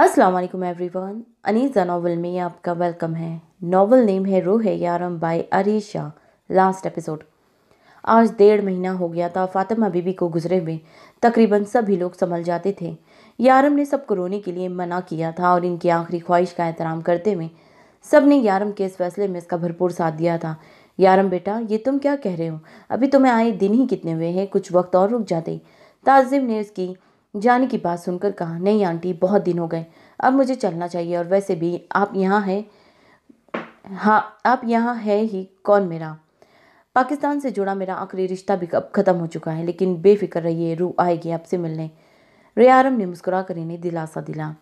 अस्सलाम वालेकुम everyone Aneeza novel में आपका वेलकम है नावल नेम है रूह है Yaram by Arisha last episode आज डेढ़ महीना हो गया था फातिमा बीबी को गुजरे में तकरीबन सभी लोग संभल जाते थे यारम ने सबको रोने के लिए मना किया था और इनकी आखिरी ख्वाहिश का एहतराम करते हुए सब ने यारम के इस फैसले में इसका भरपूर साथ दिया था यारम बेटा ये तुम क्या कह रहे हो अभी तुम्हें तो आए दिन ही कितने हुए हैं कुछ वक्त और रुक जाते ताजिम ने उसकी जाने की बात सुनकर कहा नहीं आंटी बहुत दिन हो गए अब मुझे चलना चाहिए और वैसे भी आप यहाँ हैं हाँ आप यहाँ है ही कौन मेरा पाकिस्तान से जुड़ा मेरा आखिरी रिश्ता भी अब ख़त्म हो चुका है लेकिन बेफिक्र रहिए रू आएगी आपसे मिलने रियारम ने मुस्कुरा कर इन्हें दिलासा दिला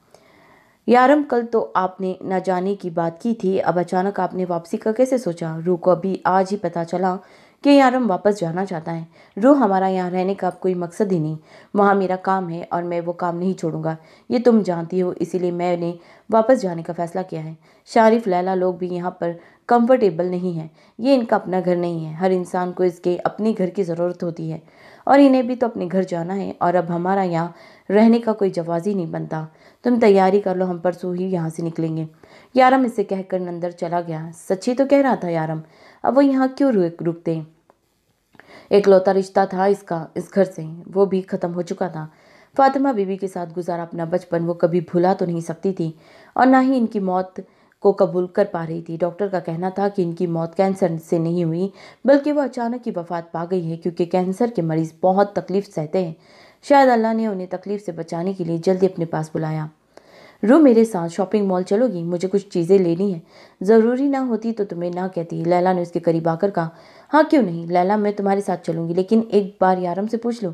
यारम कल तो आपने न जाने की बात की थी अब अचानक आपने वापसी का कैसे सोचा रू को अभी आज ही पता चला कि यार हम वापस जाना चाहता है रूह हमारा यहाँ रहने का अब कोई मकसद ही नहीं वहाँ मेरा काम है और मैं वो काम नहीं छोड़ूंगा ये तुम जानती हो इसीलिए मैंने वापस जाने का फ़ैसला किया है शारिफ लैला लोग भी यहाँ पर कंफर्टेबल नहीं है ये इनका अपना घर नहीं है हर इंसान को इसके अपने घर की ज़रूरत होती है और इन्हें भी तो अपने घर जाना है और अब हमारा यहाँ रहने का कोई जवाब ही नहीं बनता तुम तैयारी कर लो हम परसों ही यहाँ से निकलेंगे यारम इसे कहकर नंदर चला गया सच्ची तो कह रहा था यारम अब वो यहाँ क्यों रुक रुकते हैं एकलौता रिश्ता था इसका इस घर से वो भी ख़त्म हो चुका था फातिमा बीबी के साथ गुजारा अपना बचपन वो कभी भुला तो नहीं सकती थी और ना ही इनकी मौत को कबूल कर पा रही थी डॉक्टर का कहना था कि इनकी मौत कैंसर से नहीं हुई बल्कि वह अचानक ही वफात पा गई है क्योंकि कैंसर के मरीज़ बहुत तकलीफ़ सहते हैं शायद अल्लाह ने उन्हें तकलीफ़ से बचाने के लिए जल्दी अपने पास बुलाया रो मेरे साथ शॉपिंग मॉल चलोगी मुझे कुछ चीज़ें लेनी है ज़रूरी ना होती तो तुम्हें ना कहती लैला ने उसके करीब आकर कहा हाँ क्यों नहीं लैला मैं तुम्हारे साथ चलूँगी लेकिन एक बार यारम से पूछ लो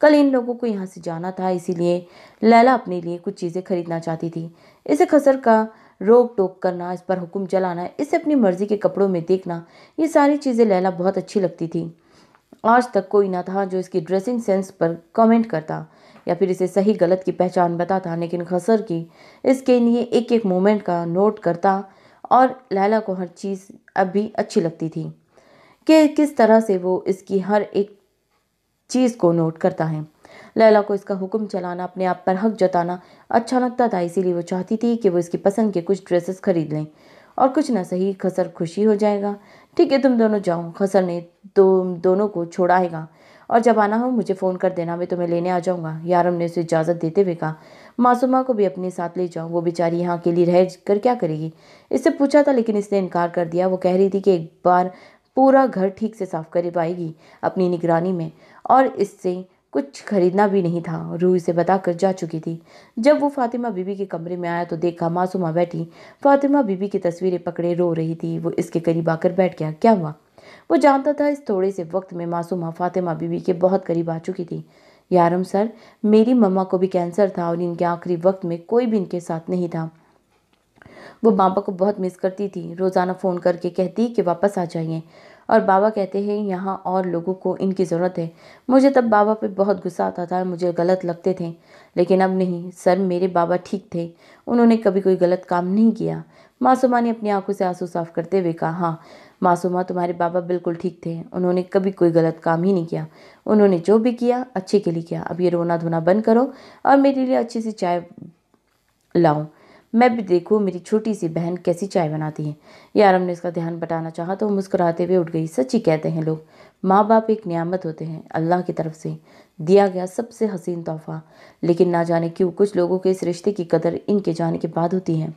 कल इन लोगों को यहाँ से जाना था इसीलिए लैला अपने लिए कुछ चीज़ें खरीदना चाहती थी इसे खसर का रोक टोक करना इस पर हुक्म चलाना इसे अपनी मर्ज़ी के कपड़ों में देखना ये सारी चीज़ें लैला बहुत अच्छी लगती थी आज तक कोई ना था जो इसकी ड्रेसिंग सेंस पर कमेंट करता या फिर इसे सही गलत की पहचान बताता लेकिन खसर की इसके लिए एक एक मोमेंट का नोट करता और लैला को हर चीज़ अब भी अच्छी लगती थी कि किस तरह से वो इसकी हर एक चीज़ को नोट करता है लैला को इसका हुक्म चलाना अपने आप पर हक जताना अच्छा लगता था इसीलिए वो चाहती थी कि वो इसकी पसंद के कुछ ड्रेसेस खरीद लें और कुछ ना सही खसर खुशी हो जाएगा ठीक है तुम दोनों जाओ खसर ने तुम दोनों को छोड़ाएगा और जब आना हो मुझे फ़ोन कर देना मैं तुम्हें लेने आ जाऊँगा यारम ने उसे इजाज़त देते हुए कहा मासूमा को भी अपने साथ ले जाऊँ वो बेचारी यहाँ के लिए रह कर क्या करेगी इससे पूछा था लेकिन इसने इनकार कर दिया वो कह रही थी कि एक बार पूरा घर ठीक से साफ कर पाएगी अपनी निगरानी में और इससे कुछ खरीदना भी नहीं था रूह इसे बताकर जा चुकी थी जब वो फातिमा बीबी के कमरे में आया तो देखा मासूमा बैठी फातिमा बीबी की तस्वीरें पकड़े रो रही थी वो इसके करीब आकर बैठ गया क्या हुआ वो जानता था इस थोड़े से वक्त में मासूमा फातिमा बीबी के बहुत करीब आ चुकी थी यारम सर मेरी मम्मा को भी कैंसर था और इनके आखिरी वक्त में कोई भी इनके साथ नहीं था वो बाबा को बहुत मिस करती थी रोज़ाना फ़ोन करके कहती कि वापस आ जाइए और बाबा कहते हैं यहाँ और लोगों को इनकी ज़रूरत है मुझे तब बाबा पे बहुत गुस्सा आता था मुझे गलत लगते थे लेकिन अब नहीं सर मेरे बाबा ठीक थे उन्होंने कभी कोई गलत काम नहीं किया मासूमा ने अपनी आंखों से आंसू साफ करते हुए कहा हाँ मासूमा तुम्हारे बाबा बिल्कुल ठीक थे उन्होंने कभी कोई गलत काम ही नहीं किया उन्होंने जो भी किया अच्छे के लिए किया अब ये रोना धोना बंद करो और मेरे लिए अच्छी सी चाय लाओ मैं भी देखूँ मेरी छोटी सी बहन कैसी चाय बनाती है यार हमने इसका ध्यान बटाना चाहा तो मुस्कुराते हुए उठ गई सच्ची कहते हैं लोग माँ बाप एक नियामत होते हैं अल्लाह की तरफ से दिया गया सबसे हसीन तोहफा लेकिन ना जाने क्यों कुछ लोगों के इस रिश्ते की कदर इनके जाने के बाद होती है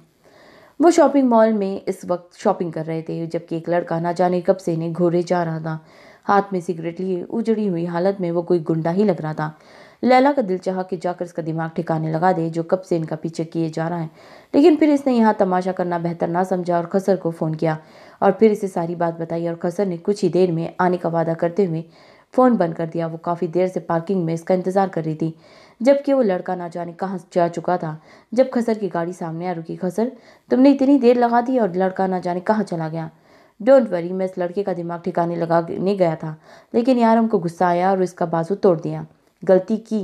वो शॉपिंग मॉल में इस वक्त शॉपिंग कर रहे थे जबकि एक लड़का ना जाने कब से इन्हें घोरे जा रहा था हाथ में सिगरेट लिए उजड़ी हुई हालत में वो कोई गुंडा ही लग रहा था लैला का दिल चाह कि जाकर इसका दिमाग ठिकाने लगा दे जो कब से इनका पीछे किए जा रहा है लेकिन फिर इसने यहाँ तमाशा करना बेहतर ना समझा और खसर को फ़ोन किया और फिर इसे सारी बात बताई और खसर ने कुछ ही देर में आने का वादा करते हुए फ़ोन बंद कर दिया वो काफ़ी देर से पार्किंग में इसका इंतज़ार कर रही थी जबकि वो लड़का ना जाने कहाँ जा चुका था जब खसर की गाड़ी सामने आ रुकी खसर तुमने इतनी देर लगा दी और लड़का ना जाने कहाँ चला गया डोंट वरी मैं इस लड़के का दिमाग ठिकाने लगा नहीं गया था लेकिन यार हमको गुस्सा आया और इसका बाजू तोड़ दिया गलती की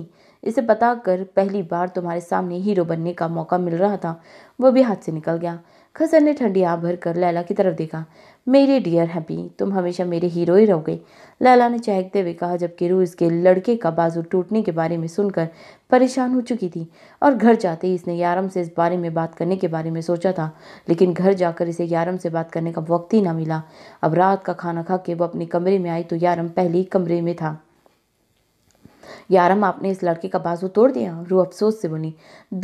इसे बता कर पहली बार तुम्हारे सामने हीरो बनने का मौका मिल रहा था वो भी हाथ से निकल गया खजर ने ठंडी आँख भर कर लैला की तरफ देखा मेरे डियर हैप्पी तुम हमेशा मेरे हीरो ही रहोगे लैला ने चहकते हुए कहा जबकि रू इसके लड़के का बाजू टूटने के बारे में सुनकर परेशान हो चुकी थी और घर जाते ही इसने यारम से इस बारे में बात करने के बारे में सोचा था लेकिन घर जाकर इसे यारम से बात करने का वक्त ही ना मिला अब रात का खाना खा के वो अपने कमरे में आई तो यारम पहले ही कमरे में था यारम आपने इस लड़के का बाजू तोड़ दिया रूह अफसोस से बोली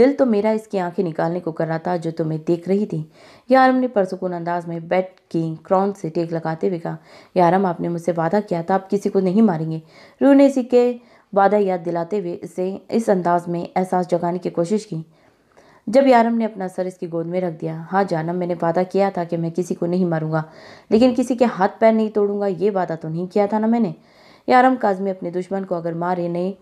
दिल तो मेरा इसकी आंखें निकालने को कर रहा था जो तुम्हें देख रही थी यारम ने परसुकून अंदाज में बैट की क्रॉन से टेक लगाते हुए कहा यारम आपने मुझसे वादा किया था आप किसी को नहीं मारेंगे रूह ने इसी के वादा याद दिलाते हुए इसे इस अंदाज में एहसास जगाने की कोशिश की जब यारम ने अपना सर इसकी गोद में रख दिया हाँ जानम मैंने वादा किया था कि मैं किसी को नहीं मारूंगा लेकिन किसी के हाथ पैर नहीं तोड़ूंगा ये वादा तो नहीं किया था ना मैंने यारम काजमी अपने दुश्मन को अगर मारे नहीं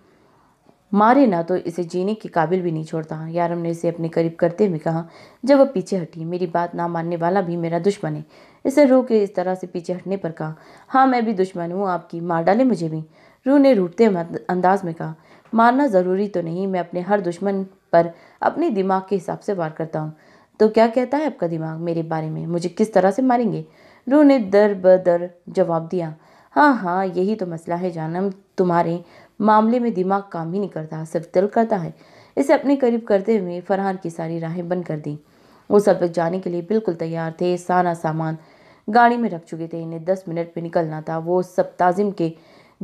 मारे ना तो इसे जीने के काबिल भी नहीं छोड़ता यारम ने इसे अपने करीब करते हुए कहा जब वह पीछे हटी मेरी बात ना मानने वाला भी मेरा दुश्मन है इसे रू के इस तरह से पीछे हटने पर कहा हाँ मैं भी दुश्मन हूँ आपकी मार डाले मुझे भी रू ने रूटते अंदाज में कहा मारना ज़रूरी तो नहीं मैं अपने हर दुश्मन पर अपने दिमाग के हिसाब से वार करता हूँ तो क्या कहता है आपका दिमाग मेरे बारे में मुझे किस तरह से मारेंगे रू ने दर बदर जवाब दिया हाँ हाँ यही तो मसला है जानम तुम्हारे मामले में दिमाग काम ही नहीं करता सिर्फ दिल करता है इसे अपने करीब करते हुए फरहान की सारी राहें बंद कर दी वो सब जाने के लिए बिल्कुल तैयार थे सारा सामान गाड़ी में रख चुके थे इन्हें दस मिनट में निकलना था वो सब ताजिम के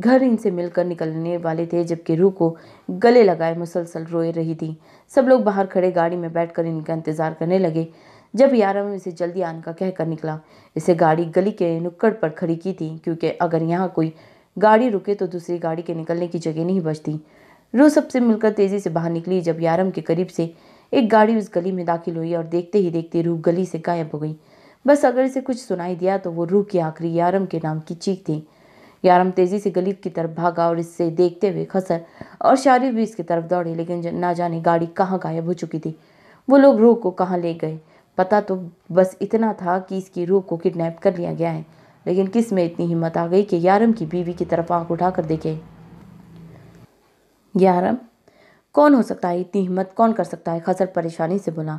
घर इनसे मिलकर निकलने वाले थे जबकि रूह को गले लगाए मुसलसल रोए रही थी सब लोग बाहर खड़े गाड़ी में बैठकर इनका इंतज़ार करने लगे जब यारम इसे उसे जल्दी आने का कहकर निकला इसे गाड़ी गली के नुक्कड़ पर खड़ी की थी क्योंकि अगर यहाँ कोई गाड़ी रुके तो दूसरी गाड़ी के निकलने की जगह नहीं बचती रू सबसे मिलकर तेज़ी से बाहर निकली जब यारम के करीब से एक गाड़ी उस गली में दाखिल हुई और देखते ही देखते रूह गली से गायब हो गई बस अगर इसे कुछ सुनाई दिया तो वो रूह की आखिरी यारम के नाम की चीख थी यारम तेज़ी से गली की तरफ भागा और इससे देखते हुए खसर और शारीफ भी इसकी तरफ दौड़े लेकिन ना जाने गाड़ी कहाँ गायब हो चुकी थी वो लोग रूह को कहाँ ले गए पता तो बस इतना था कि इसकी रूह को किडनैप कर लिया गया है लेकिन किस में इतनी हिम्मत आ गई कि यारम की बीवी की तरफ आंख उठा कर देखे यारम कौन हो सकता है इतनी हिम्मत कौन कर सकता है खसर परेशानी से बोला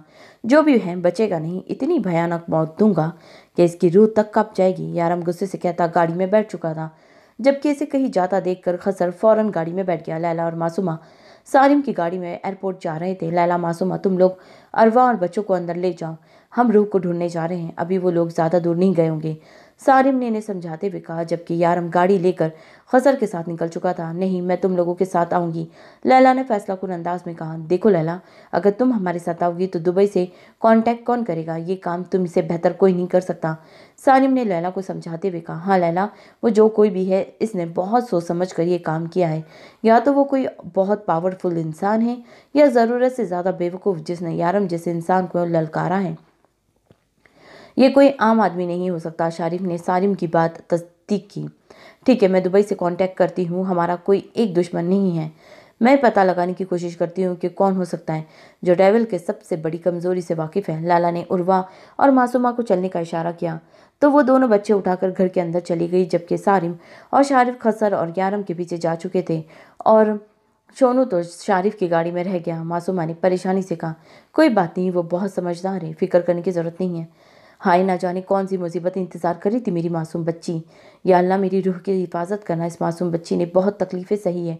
जो भी है बचेगा नहीं इतनी भयानक मौत दूंगा कि इसकी रूह तक कप जाएगी यारम गुस्से से कहता गाड़ी में बैठ चुका था जबकि इसे कहीं जाता देखकर खसर फौरन गाड़ी में बैठ गया लैला और मासूमा सारिम की गाड़ी में एयरपोर्ट जा रहे थे लैला मासूमा तुम लोग अरवा और बच्चों को अंदर ले जाओ हम रूह को ढूंढने जा रहे हैं अभी वो लोग ज़्यादा दूर नहीं गए होंगे सारिम ने इन्हें समझाते हुए कहा जबकि यारम गाड़ी लेकर खजर के साथ निकल चुका था नहीं मैं तुम लोगों के साथ आऊँगी लैला ने फैसला कुन अंदाज में कहा देखो लैला अगर तुम हमारे साथ आओगी तो दुबई से कांटेक्ट कौन करेगा ये काम तुम इसे बेहतर कोई नहीं कर सकता सारिम ने लैला को समझाते हुए कहा हाँ लैला वो जो कोई भी है इसने बहुत सोच समझ कर ये काम किया है या तो वो कोई बहुत पावरफुल इंसान है या ज़रूरत से ज़्यादा बेवकूफ़ जिसने यारम जैसे इंसान को ललकारा है ये कोई आम आदमी नहीं हो सकता शारिफ ने सारिम की बात तस्दीक की ठीक है मैं दुबई से कांटेक्ट करती हूँ हमारा कोई एक दुश्मन नहीं है मैं पता लगाने की कोशिश करती हूँ कि कौन हो सकता है जो डेविल के सबसे बड़ी कमज़ोरी से वाकिफ़ है लाला ने उर्वा और मासूमा को चलने का इशारा किया तो वो दोनों बच्चे उठाकर घर के अंदर चली गई जबकि सारिम और शारिफ खसर और ग्यारम के पीछे जा चुके थे और सोनू तो शारिफ की गाड़ी में रह गया मासूमा ने परेशानी से कहा कोई बात नहीं वो बहुत समझदार है फिक्र करने की ज़रूरत नहीं है हाय ना जाने कौन सी मुसीबत इंतज़ार कर रही थी मेरी मासूम बच्ची या अल्लाह मेरी रूह की हिफाजत करना इस मासूम बच्ची ने बहुत तकलीफ़ें सही है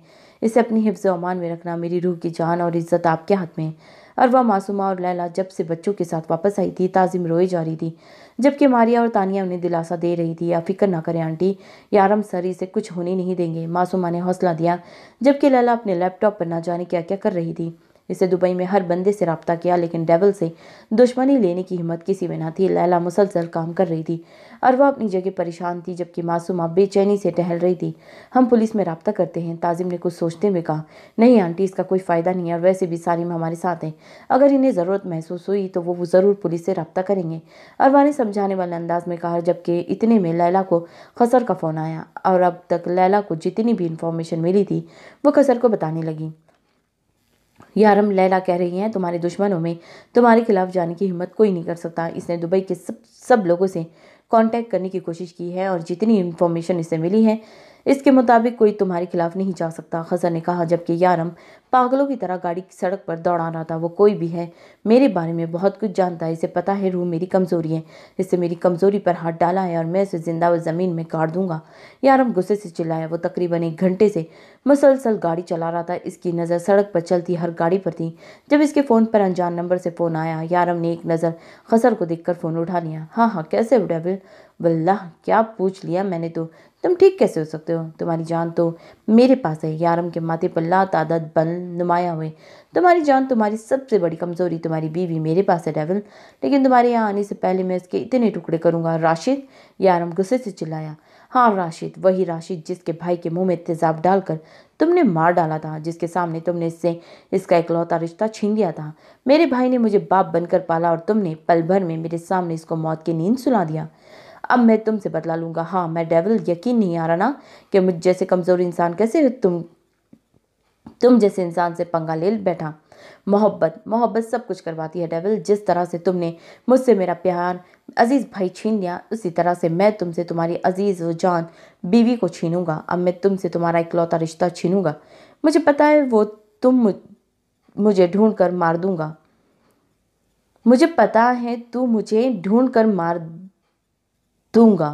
इसे अपनी हिफ्ज़ अमान में रखना मेरी रूह की जान और इज़्ज़त आपके हाथ में है अरवा मासूमा और लैला जब से बच्चों के साथ वापस आई थी ताजिम रोई जा रही थी जबकि मारिया और तानिया उन्हें दिलासा दे रही थी या फिक्र ना करें आंटी यारम सर इसे कुछ होने नहीं देंगे मासूमा ने हौसला दिया जबकि लैला अपने लैपटॉप पर ना जाने क्या क्या कर रही थी इसे दुबई में हर बंदे से रबता किया लेकिन डेवल से दुश्मनी लेने की हिम्मत किसी में ना थी लैला मुसलसल काम कर रही थी अरवा अपनी जगह परेशान थी जबकि मासूमा बेचैनी से टहल रही थी हम पुलिस में रबता करते हैं ताजिम ने कुछ सोचते हुए कहा नहीं आंटी इसका कोई फ़ायदा नहीं है और वैसे भी सारिम हमारे साथ हैं अगर इन्हें ज़रूरत महसूस हुई तो वो ज़रूर पुलिस से रबता करेंगे अरवा ने समझाने वाले अंदाज में कहा जबकि इतने में लैला को खसर का फ़ोन आया और अब तक लैला को जितनी भी इंफॉर्मेशन मिली थी वो खसर को बताने लगी यारम लैला कह रही हैं तुम्हारे दुश्मनों में तुम्हारे खिलाफ जाने की हिम्मत कोई नहीं कर सकता इसने दुबई के सब सब लोगों से कांटेक्ट करने की कोशिश की है और जितनी इन्फॉर्मेशन इसे मिली है इसके मुताबिक कोई तुम्हारे खिलाफ नहीं जा सकता खजर ने कहा जबकि यारम पागलों की तरह गाड़ी की सड़क पर दौड़ा रहा था वो कोई भी है मेरे बारे में बहुत कुछ जानता है इसे पता है रूह मेरी कमज़ोरी है इसे मेरी कमज़ोरी पर हाथ डाला है और मैं इसे ज़िंदा व ज़मीन में काट दूंगा यारम गुस्से से चिल्लाया वो तकरीबन एक घंटे से मुसलसल गाड़ी चला रहा था इसकी नज़र सड़क पर चलती हर गाड़ी पर थी जब इसके फ़ोन पर अनजान नंबर से फ़ोन आया यारम ने एक नज़र खसर को देखकर फ़ोन उठा लिया हाँ हाँ कैसे उठा डेविल वल्लाह क्या पूछ लिया मैंने तो तुम ठीक कैसे हो सकते हो तुम्हारी जान तो मेरे पास है यारम के माथे पर ला तादाद बल नुमाया हुए तुम्हारी जान तुम्हारी सबसे बड़ी कमज़ोरी तुम्हारी बीवी मेरे पास है डेविल लेकिन तुम्हारे यहाँ आने से पहले मैं इसके इतने टुकड़े करूँगा राशिद यारम गुस्से से चिल्लाया हाँ राशिद वही राशिद जिसके भाई के मुंह में तेजाब डालकर तुमने मार डाला था जिसके सामने तुमने इससे इसका इकलौता रिश्ता छीन लिया था मेरे भाई ने मुझे बाप बनकर पाला और तुमने पल भर में मेरे सामने इसको मौत की नींद सुला दिया अब मैं तुमसे बदला लूँगा हाँ मैं डेविल यकीन नहीं आ रहा ना कि मुझ जैसे कमज़ोर इंसान कैसे तुम तुम जैसे इंसान से पंगा ले बैठा मोहब्बत मोहब्बत सब कुछ करवाती है डेविल जिस तरह से तुमने मुझसे मेरा प्यार अजीज़ भाई छीन लिया उसी तरह से मैं तुमसे तुम्हारी अजीज़ जान बीवी को छीनूंगा अब मैं तुमसे तुम्हारा इकलौता रिश्ता छीनूंगा मुझे पता है वो तुम मुझे ढूंढ कर मार दूंगा मुझे पता है तू मुझे ढूंढ कर मार दूंगा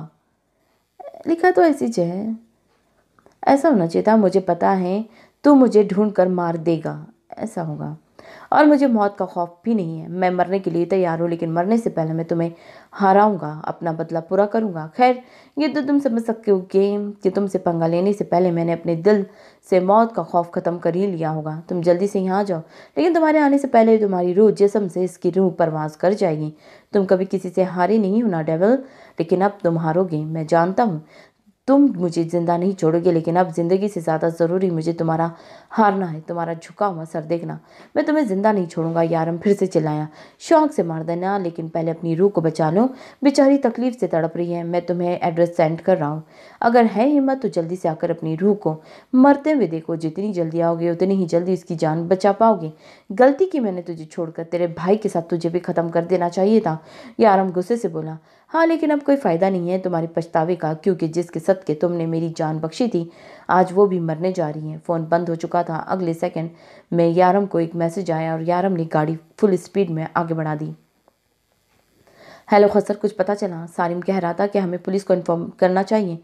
लिखा तो ऐसी जय ऐसा होना चाहिए था मुझे पता है तू मुझे ढूंढ कर मार देगा ऐसा होगा और मुझे मौत का खौफ भी नहीं है मैं मरने के लिए तैयार हूँ लेकिन मरने से पहले मैं तुम्हें हराऊंगा अपना बदला पूरा करूँगा खैर ये तो तुम समझ सकते हो गेम कि तुमसे पंगा लेने से पहले मैंने अपने दिल से मौत का खौफ ख़त्म कर ही लिया होगा तुम जल्दी से यहाँ जाओ लेकिन तुम्हारे आने से पहले तुम्हारी रूह जिसम से इसकी रूह परवास कर जाएगी तुम कभी किसी से हारे नहीं होना डेवल लेकिन अब तुम हारोगे मैं जानता हूँ तुम मुझे ज़िंदा नहीं छोड़ोगे लेकिन अब ज़िंदगी से ज़्यादा ज़रूरी मुझे तुम्हारा हारना है तुम्हारा झुका हुआ सर देखना मैं तुम्हें ज़िंदा नहीं छोड़ूंगा यारम फिर से चिल्लाया शौक से मार देना लेकिन पहले अपनी रूह को बचा लो बेचारी तकलीफ से तड़प रही है मैं तुम्हें एड्रेस सेंड कर रहा हूँ अगर है हिम्मत तो जल्दी से आकर अपनी रूह को मरते हुए देखो जितनी जल्दी आओगे उतनी ही जल्दी उसकी जान बचा पाओगे गलती की मैंने तुझे छोड़कर तेरे भाई के साथ तुझे भी ख़त्म कर देना चाहिए था यारम गुस्से से बोला हाँ लेकिन अब कोई फ़ायदा नहीं है तुम्हारे पछतावे का क्योंकि जिसके सदके तुमने मेरी जान बख्शी थी आज वो भी मरने जा रही हैं फ़ोन बंद हो चुका था अगले सेकंड में यारम को एक मैसेज आया और यारम ने गाड़ी फुल स्पीड में आगे बढ़ा दी हेलो खसर कुछ पता चला सारिम कह रहा था कि हमें पुलिस को इन्फॉर्म करना चाहिए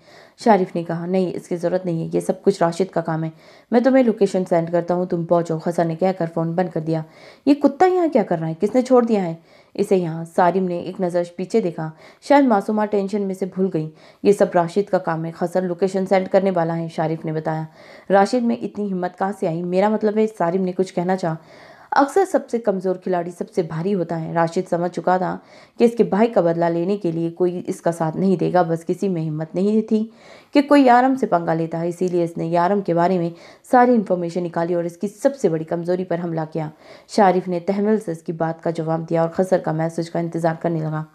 शारिफ ने कहा नहीं इसकी ज़रूरत नहीं है ये सब कुछ राशिद का काम है मैं तुम्हें लोकेशन सेंड करता हूँ तुम पहुँचो खसर ने कहकर फ़ोन बंद कर दिया ये कुत्ता यहाँ क्या कर रहा है किसने छोड़ दिया है इसे यहाँ सारिम ने एक नज़र पीछे देखा शायद मासूमा टेंशन में से भूल गई ये सब राशिद का काम है खसर लोकेशन सेंड करने वाला है शारिफ ने बताया राशिद में इतनी हिम्मत कहाँ से आई मेरा मतलब है सारिम ने कुछ कहना चाहा अक्सर सबसे कमज़ोर खिलाड़ी सबसे भारी होता है राशिद समझ चुका था कि इसके भाई का बदला लेने के लिए कोई इसका साथ नहीं देगा बस किसी में हिम्मत नहीं थी कि कोई यारम से पंगा लेता है इसीलिए इसने यारम के बारे में सारी इन्फॉर्मेशन निकाली और इसकी सबसे बड़ी कमज़ोरी पर हमला किया शारिफ ने तहमिल से इसकी बात का जवाब दिया और खसर का मैसेज का इंतज़ार करने लगा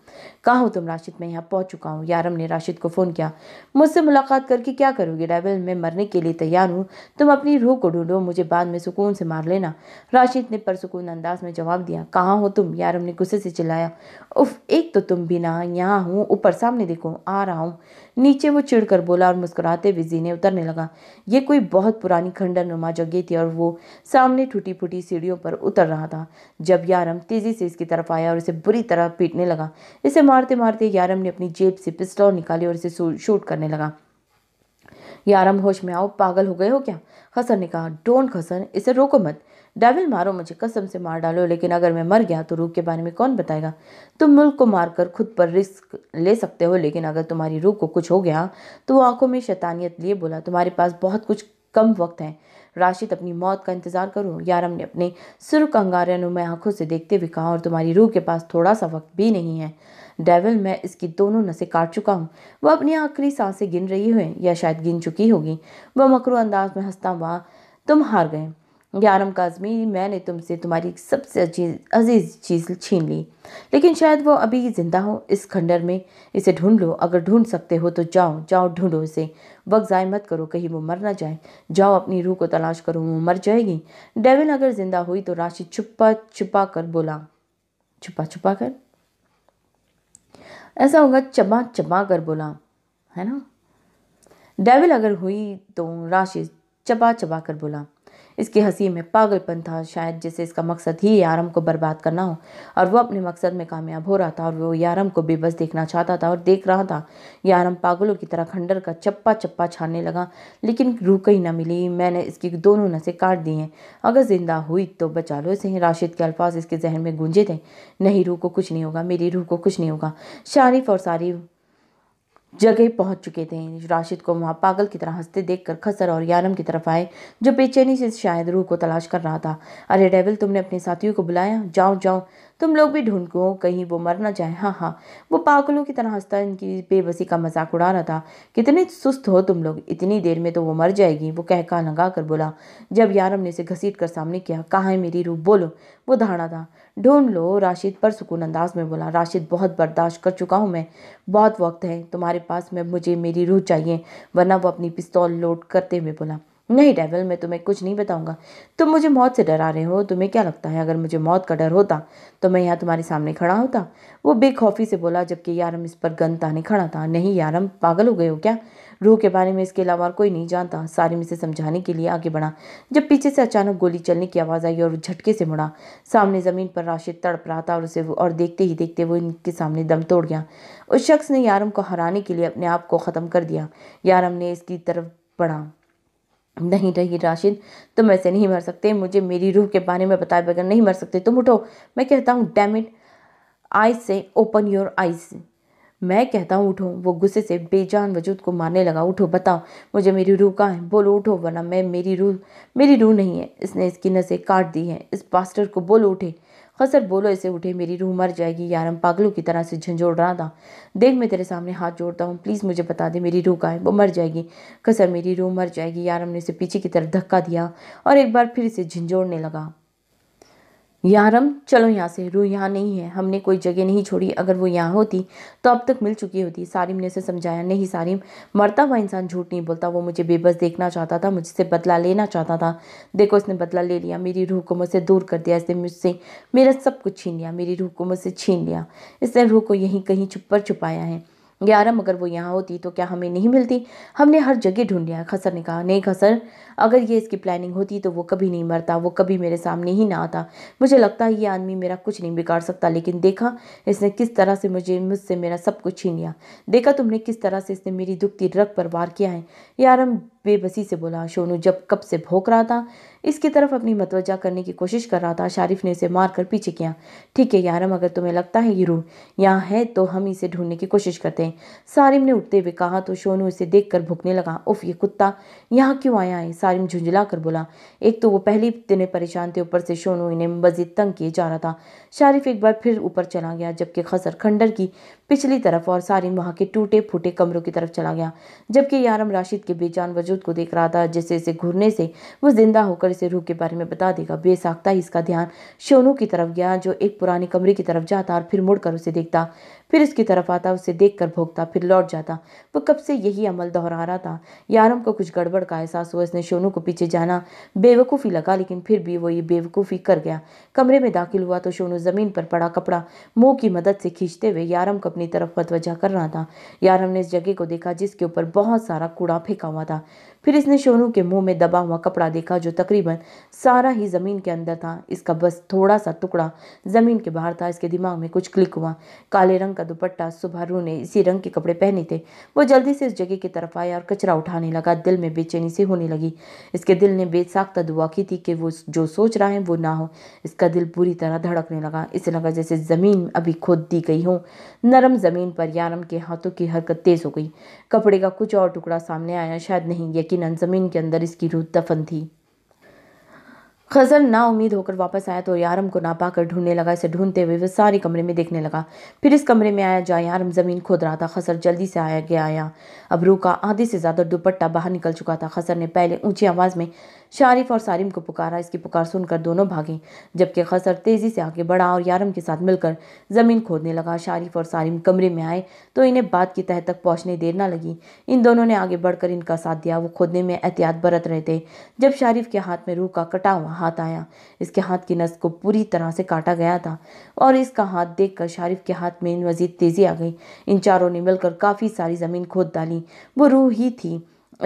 कहाँ हो तुम राशिद मैं यहाँ पहुँच चुका हूँ यारम ने राशिद को फ़ोन किया मुझसे मुलाकात करके क्या करोगे डेविल मैं मरने के लिए तैयार हूँ तुम अपनी रूह को ढूंढो मुझे बाद में सुकून से मार लेना राशिद ने परसकून अंदाज में जवाब दिया कहाँ हो तुम यारम ने गुस्से से चिल्लाया उफ एक तो तुम भी ना यहाँ हूँ ऊपर सामने देखो आ रहा हूँ नीचे वो चिड़ बोला और मुस्कुराते हुए जीने उतरने लगा ये कोई बहुत पुरानी खंडर नुमा जगह थी और वो सामने टूटी फूटी सीढ़ियों पर उतर रहा था जब यारम तेज़ी से इसकी तरफ आया और इसे बुरी तरह पीटने लगा इसे मारते मारते यारम ने अपनी जेब से पिस्टॉल निकाली और इसे शूट करने लगा यारम होश में आओ पागल हो गए हो क्या हसन ने कहा डोंट हसन इसे रोको मत डाविल मारो मुझे कसम से मार डालो लेकिन अगर मैं मर गया तो रूह के बारे में कौन बताएगा तुम मुल्क को मारकर खुद पर रिस्क ले सकते हो लेकिन अगर तुम्हारी रूह को कुछ हो गया तो वो आंखों में शैतानियत लिए बोला तुम्हारे पास बहुत कुछ कम वक्त है राशिद अपनी मौत का इंतजार करो यारम ने अपने सुर कंगारे कंगारनुमा आंखों से देखते हुए कहा और तुम्हारी रूह के पास थोड़ा सा वक्त भी नहीं है डेविल मैं इसकी दोनों नसें काट चुका हूँ वह अपनी आखिरी सांसें गिन रही हुई या शायद गिन चुकी होगी वह मकरू अंदाज में हंसता हुआ तुम हार गए यारम काजमी मैंने तुमसे तुम्हारी सबसे अजीज चीज़ छीन ली लेकिन शायद वो अभी ज़िंदा हो इस खंडर में इसे ढूंढ लो अगर ढूंढ सकते हो तो जाओ जाओ ढूंढो इसे वक्त ज़ाय मत करो कहीं वो मर ना जाए जाओ अपनी रूह को तलाश करो वो मर जाएगी डेविन अगर ज़िंदा हुई तो राशि छुपा छुपा कर बोला छुपा छुपा कर ऐसा होगा चबा चबा कर बोला है ना डेविल अगर हुई तो राशि चबा चबा कर बोला इसकी हंसी में पागलपन था शायद जैसे इसका मकसद ही यारम को बर्बाद करना हो और वो अपने मकसद में कामयाब हो रहा था और वो यारम को बेबस देखना चाहता था और देख रहा था यारम पागलों की तरह खंडर का चप्पा चप्पा छानने लगा लेकिन रूह कहीं ना मिली मैंने इसकी दोनों नसें काट दी हैं अगर ज़िंदा हुई तो बचा लो इसे राशिद के अल्फाज इसके जहन में गूंजे थे नहीं रूह को कुछ नहीं होगा मेरी रूह को कुछ नहीं होगा शारिफ और सारी जगह पहुंच चुके थे राशिद को वहां पागल की तरह हंसते देखकर खसर और यानम की तरफ आए जो बेचैनी से शायद रूह को तलाश कर रहा था अरे डेविल तुमने अपने साथियों को बुलाया जाओ जाओ तुम लोग भी ढूंढो कहीं वो मर ना जाए हाँ हाँ वो पागलों की तरह हंसता इनकी बेबसी का मजाक उड़ा रहा था कितने सुस्त हो तुम लोग इतनी देर में तो वो मर जाएगी वो कहका लगा कर बोला जब यारम ने इसे घसीट कर सामने किया कहाँ है मेरी रूह बोलो वो धाड़ा था ढूंढ लो राशिद पर सुकून अंदाज में बोला राशिद बहुत बर्दाश्त कर चुका हूँ मैं बहुत वक्त है तुम्हारे पास में मुझे मेरी रूह चाहिए वरना वो अपनी पिस्तौल लोड करते हुए बोला नहीं डेविल मैं तुम्हें कुछ नहीं बताऊंगा तुम मुझे मौत से डरा रहे हो तुम्हें क्या लगता है अगर मुझे मौत का डर होता तो मैं यहाँ तुम्हारे सामने खड़ा होता वो बेखौफी से बोला जबकि यारम इस पर गन ताने खड़ा था नहीं यारम पागल हो गए हो क्या रूह के बारे में इसके अलावा कोई नहीं जानता सारिम इसे समझाने के लिए आगे बढ़ा जब पीछे से अचानक गोली चलने की आवाज़ आई और झटके से मुड़ा सामने ज़मीन पर राशिद तड़प रहा था और उसे और देखते ही देखते वो इनके सामने दम तोड़ गया उस शख्स ने यारम को हराने के लिए अपने आप को ख़त्म कर दिया यारम ने इसकी तरफ बढ़ा नहीं रही राशिद तुम ऐसे नहीं मर सकते मुझे मेरी रूह के बारे में बताए बगैर नहीं मर सकते तुम उठो मैं कहता हूँ डैमिट आई आइज से ओपन योर आइज मैं कहता हूँ उठो वो गुस्से से बेजान वजूद को मारने लगा उठो बताओ मुझे मेरी रूह कहाँ है बोलो उठो वरना मैं मेरी रूह मेरी रूह नहीं है इसने इसकी नजरें काट दी हैं इस पास्टर को बोलो उठे कसर बोलो ऐसे उठे मेरी रूह मर जाएगी यार हम पागलों की तरह से झंझोड़ रहा था देख मैं तेरे सामने हाथ जोड़ता हूँ प्लीज़ मुझे बता दे मेरी रूह का है वो मर जाएगी कसर मेरी रूह मर जाएगी यार हमने उसे पीछे की तरफ धक्का दिया और एक बार फिर इसे झंझोड़ने लगा यारम चलो यहाँ से रू यहाँ नहीं है हमने कोई जगह नहीं छोड़ी अगर वो यहाँ होती तो अब तक मिल चुकी होती सारिम ने उसे समझाया नहीं सारिम मरता हुआ इंसान झूठ नहीं बोलता वो मुझे बेबस देखना चाहता था मुझसे बदला लेना चाहता था देखो इसने बदला ले लिया मेरी रूह को मुझसे दूर कर दिया इसने मुझसे मेरा सब कुछ छीन लिया मेरी रूह को मुझसे छीन लिया इसने रूह को यहीं कहीं छुप पर छुपाया है ग्यारह मगर वो यहाँ होती तो क्या हमें नहीं मिलती हमने हर जगह ढूंढ लिया खसर ने कहा नहीं खसर अगर ये इसकी प्लानिंग होती तो वो कभी नहीं मरता वो कभी मेरे सामने ही ना आता मुझे लगता है ये आदमी मेरा कुछ नहीं बिगाड़ सकता लेकिन देखा इसने किस तरह से मुझे मुझसे मेरा सब कुछ छीन लिया देखा तुमने किस तरह से इसने मेरी दुखती रग पर वार किया है यारम बेबसी से बोला सोनू जब कब से भोंक रहा था इसकी तरफ अपनी मतवजा करने की कोशिश कर रहा था शारिफ ने इसे कर पीछे किया ठीक है यारम अगर तुम्हें लगता है ये रूह यहाँ है तो हम इसे ढूंढने की कोशिश करते हैं सारिम ने उठते हुए कहा तो सोनू इसे देख कर भुगने लगा उफ ये कुत्ता यहाँ क्यों आया है सारिम झुंझला कर बोला एक तो वो पहले दिन परेशान थे ऊपर से सोनू इन्हें मजीद तंग किए जा रहा था शारिफ एक बार फिर ऊपर चला गया जबकि खसर खंडर की पिछली तरफ और सारिम वहाँ के टूटे फूटे कमरों की तरफ चला गया जबकि यारम राशिद के बेचान वजूद को देख रहा था जिससे इसे घूरने से वो जिंदा होकर इसे रूह के बारे में बता देगा बेसाख्ता इसका ध्यान शोनू की तरफ गया जो एक पुराने कमरे की तरफ जाता और फिर मुड़कर उसे देखता फिर इसकी तरफ आता उसे देख कर भोगता फिर लौट जाता वो कब से यही अमल दोहरा रहा था यारम को कुछ गड़बड़ का एहसास हुआ इसने सोनू को पीछे जाना बेवकूफ़ी लगा लेकिन फिर भी वो ये बेवकूफ़ी कर गया कमरे में दाखिल हुआ तो सोनू ज़मीन पर पड़ा कपड़ा मुँह की मदद से खींचते हुए यारम को अपनी तरफ मतवजा कर रहा था यारम ने इस जगह को देखा जिसके ऊपर बहुत सारा कूड़ा फेंका हुआ था फिर इसने शोनू के मुंह में दबा हुआ कपड़ा देखा जो तकरीबन सारा ही ज़मीन के अंदर था इसका बस थोड़ा सा टुकड़ा ज़मीन के बाहर था इसके दिमाग में कुछ क्लिक हुआ काले रंग का दुपट्टा सुबह ने इसी रंग के कपड़े पहने थे वो जल्दी से उस जगह की तरफ आया और कचरा उठाने लगा दिल में बेचैनी से होने लगी इसके दिल ने बेसाख्ता दुआ की थी कि वो जो सोच रहा है वो ना हो इसका दिल पूरी तरह धड़कने लगा इसे लगा जैसे ज़मीन अभी खोद दी गई हो नरम ज़मीन पर यारम के हाथों की हरकत तेज़ हो गई कपड़े का कुछ और टुकड़ा सामने आया शायद नहीं यकीन लेकिन ज़मीन के अंदर इसकी रूह दफन थी खजर ना उम्मीद होकर वापस आया तो यारम को ना पाकर ढूंढने लगा इसे ढूंढते हुए वह सारे कमरे में देखने लगा फिर इस कमरे में आया जहाँ यारम ज़मीन खोद रहा था खसर जल्दी से आया गया आया अब रू का आधे से ज़्यादा दुपट्टा बाहर निकल चुका था खसर ने पहले ऊंची आवाज़ में शारिफ और सारिम को पुकारा इसकी पुकार सुनकर दोनों भागे जबकि खसर तेज़ी से आगे बढ़ा और यारम के साथ मिलकर ज़मीन खोदने लगा शारिफ और सारिम कमरे में आए तो इन्हें बात की तह तक पहुँचने देर ना लगी इन दोनों ने आगे बढ़कर इनका साथ दिया वो खोदने में एहतियात बरत रहे थे जब शारिफ के हाथ में रूह का कटा हुआ हाथ आया इसके हाथ की नस को पूरी तरह से काटा गया था और इसका हाथ देखकर शारिफ के हाथ में मज़ीद तेज़ी आ गई इन चारों ने मिलकर काफ़ी सारी ज़मीन खोद डाली वो रूह ही थी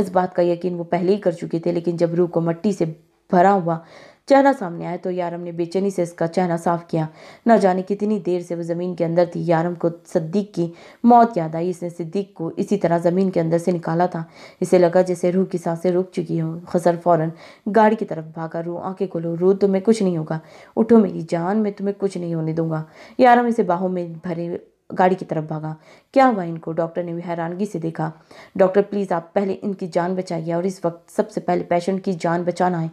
इस बात का यकीन वो पहले ही कर चुके थे लेकिन जब रूह को मट्टी से भरा हुआ चेहरा सामने आया तो यारम ने बेचैनी से इसका चेहरा साफ किया न जाने कितनी देर से वो ज़मीन के अंदर थी यारम को सद्दीक की मौत याद आई इसने सिद्दीक को इसी तरह ज़मीन के अंदर से निकाला था इसे लगा जैसे रूह की सांसें रुक चुकी हों खसर फ़ौरन गाड़ी की तरफ भागा रू आंखें खोलो रू तुम्हें कुछ नहीं होगा उठो मेरी जान मैं तुम्हें कुछ नहीं होने दूंगा यारम इसे बाहों में भरे गाड़ी की तरफ भागा क्या हुआ इनको डॉक्टर ने भी हैरानगी से देखा डॉक्टर प्लीज़ आप पहले इनकी जान बचाइए और इस वक्त सबसे पहले पेशेंट की जान बचाना है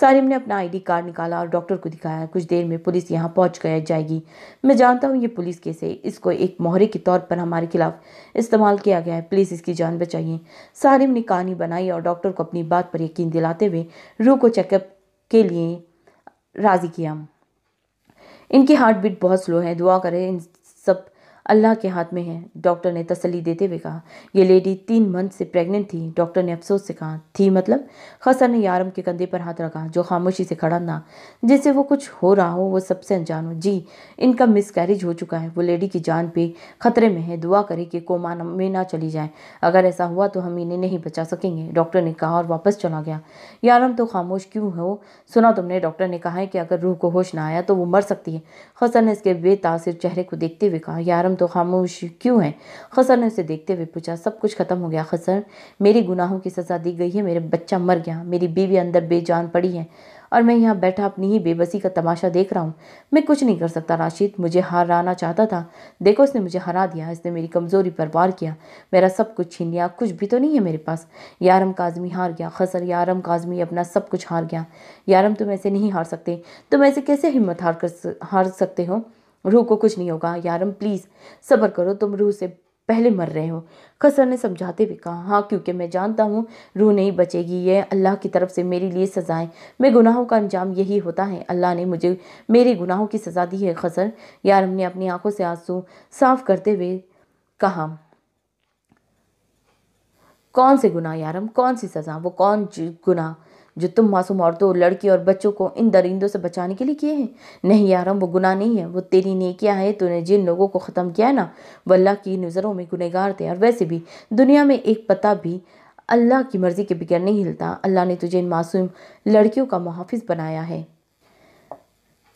सारिम ने अपना आईडी कार्ड निकाला और डॉक्टर को दिखाया कुछ देर में पुलिस यहाँ पहुँच गया जाएगी मैं जानता हूँ ये पुलिस केस है इसको एक मोहरे के तौर पर हमारे खिलाफ इस्तेमाल किया गया है प्लीज़ इसकी जान बचाइए सारिम ने कहानी बनाई और डॉक्टर को अपनी बात पर यकीन दिलाते हुए रूह को चेकअप के लिए राज़ी किया इनकी हार्ट बीट बहुत स्लो है दुआ करें इन सब अल्लाह के हाथ में है डॉक्टर ने तसली देते हुए कहा यह लेडी तीन मंथ से प्रेग्नेंट थी डॉक्टर ने अफसोस से कहा थी मतलब खसर ने यारम के कंधे पर हाथ रखा जो खामोशी से खड़ा ना जिससे वो कुछ हो रहा हो वो सबसे अनजान हो जी इनका मिसकैरेज हो चुका है वो लेडी की जान पे खतरे में है दुआ करे कि कोमा में ना चली जाए अगर ऐसा हुआ तो हम इन्हें नहीं बचा सकेंगे डॉक्टर ने कहा और वापस चला गया यारम तो खामोश क्यों हो सुना तुमने डॉक्टर ने कहा है कि अगर रूह को होश ना आया तो वो मर सकती है खसर ने इसके बेतासर चेहरे को देखते हुए कहा यारम तो खामोश क्यों हैं खसर ने उसे देखते हुए पूछा सब कुछ ख़त्म हो गया खसर मेरी गुनाहों की सज़ा दी गई है मेरे बच्चा मर गया मेरी बीवी अंदर बेजान पड़ी है और मैं यहाँ बैठा अपनी ही बेबसी का तमाशा देख रहा हूँ मैं कुछ नहीं कर सकता राशिद मुझे हराना चाहता था देखो उसने मुझे हरा दिया इसने मेरी कमज़ोरी पर वार किया मेरा सब कुछ छीन लिया कुछ भी तो नहीं है मेरे पास यारम काजमी हार गया खसर यारम काजमी अपना सब कुछ हार गया यारम तुम ऐसे नहीं हार सकते तुम ऐसे कैसे हिम्मत हार कर हार सकते हो रूह को कुछ नहीं होगा यारम प्लीज़ सब्र करो तुम रूह से पहले मर रहे हो खसर ने समझाते हुए कहा हाँ क्योंकि मैं जानता हूँ रूह नहीं बचेगी ये अल्लाह की तरफ से मेरे लिए सज़ाएं मैं गुनाहों का अंजाम यही होता है अल्लाह ने मुझे मेरे गुनाहों की सज़ा दी है खसर यार हमने अपनी आंखों से आंसू साफ करते हुए कहा कौन से गुनाह यारम कौन सी सज़ा वो कौन गुनाह जो तुम मासूम औरतों लड़की और बच्चों को इन दरिंदों से बचाने के लिए किए हैं नहीं यारम वो गुनाह नहीं है वो तेरी नेकियां हैं तूने जिन लोगों को ख़त्म किया है ना वो अल्लाह की नज़रों में गुनहगार थे और वैसे भी दुनिया में एक पता भी अल्लाह की मर्ज़ी के बगैर नहीं हिलता अल्लाह ने तुझे इन मासूम लड़कियों का मुहाफ़ बनाया है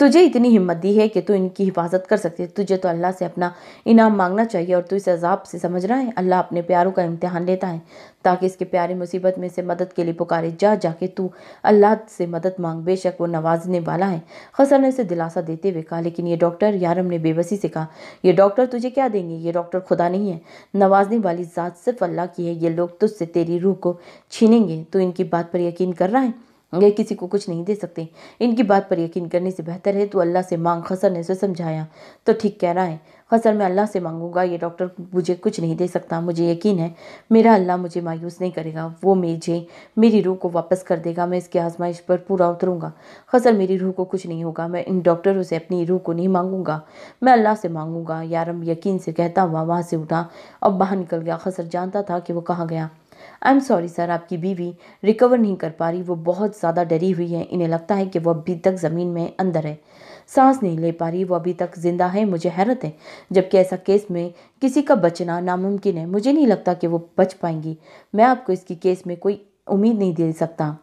तुझे इतनी हिम्मत दी है कि तू इनकी हिफाजत कर सकती है तुझे तो अल्लाह से अपना इनाम मांगना चाहिए और तू इस अजाब से समझ रहा है अल्लाह अपने प्यारों का इम्तहान लेता है ताकि इसके प्यारे मुसीबत में से मदद के लिए पुकारे जा जाके तू अल्लाह से मदद मांग बेशक वो नवाजने वाला है खसर ने उसे दिलासा देते हुए कहा लेकिन ये डॉक्टर यारम ने बेबसी से कहा ये डॉक्टर तुझे क्या देंगे ये डॉक्टर खुदा नहीं है नवाजने वाली ज़ात सिर्फ अल्लाह की है ये लोग तुझसे तेरी रूह को छीनेंगे तो इनकी बात पर यकीन कर रहा है ये किसी को कुछ नहीं दे सकते इनकी बात पर यकीन करने से बेहतर है तो अल्लाह से मांग खसर ने उसे समझाया तो ठीक कह रहा है खसर मैं अल्लाह से मांगूंगा ये डॉक्टर मुझे कुछ नहीं दे सकता मुझे यकीन है मेरा अल्लाह मुझे मायूस नहीं करेगा वो मेझे मेरी रूह को वापस कर देगा मैं इसकी आजमाइश पर पूरा उतरूंगा खसर मेरी रूह को कुछ नहीं होगा मैं इन डॉक्टरों से अपनी रूह को नहीं मांगूंगा मैं अल्लाह से मांगूंगा यारम यकीन से कहता हुआ वहाँ से उठा अब बाहर निकल गया खसर जानता था कि वो कहाँ गया आई एम सॉरी सर आपकी बीवी रिकवर नहीं कर पा रही वो बहुत ज़्यादा डरी हुई है इन्हें लगता है कि वो अभी तक ज़मीन में अंदर है सांस नहीं ले पा रही वो अभी तक ज़िंदा है मुझे हैरत है जबकि ऐसा केस में किसी का बचना नामुमकिन है मुझे नहीं लगता कि वो बच पाएंगी मैं आपको इसकी केस में कोई उम्मीद नहीं दे सकता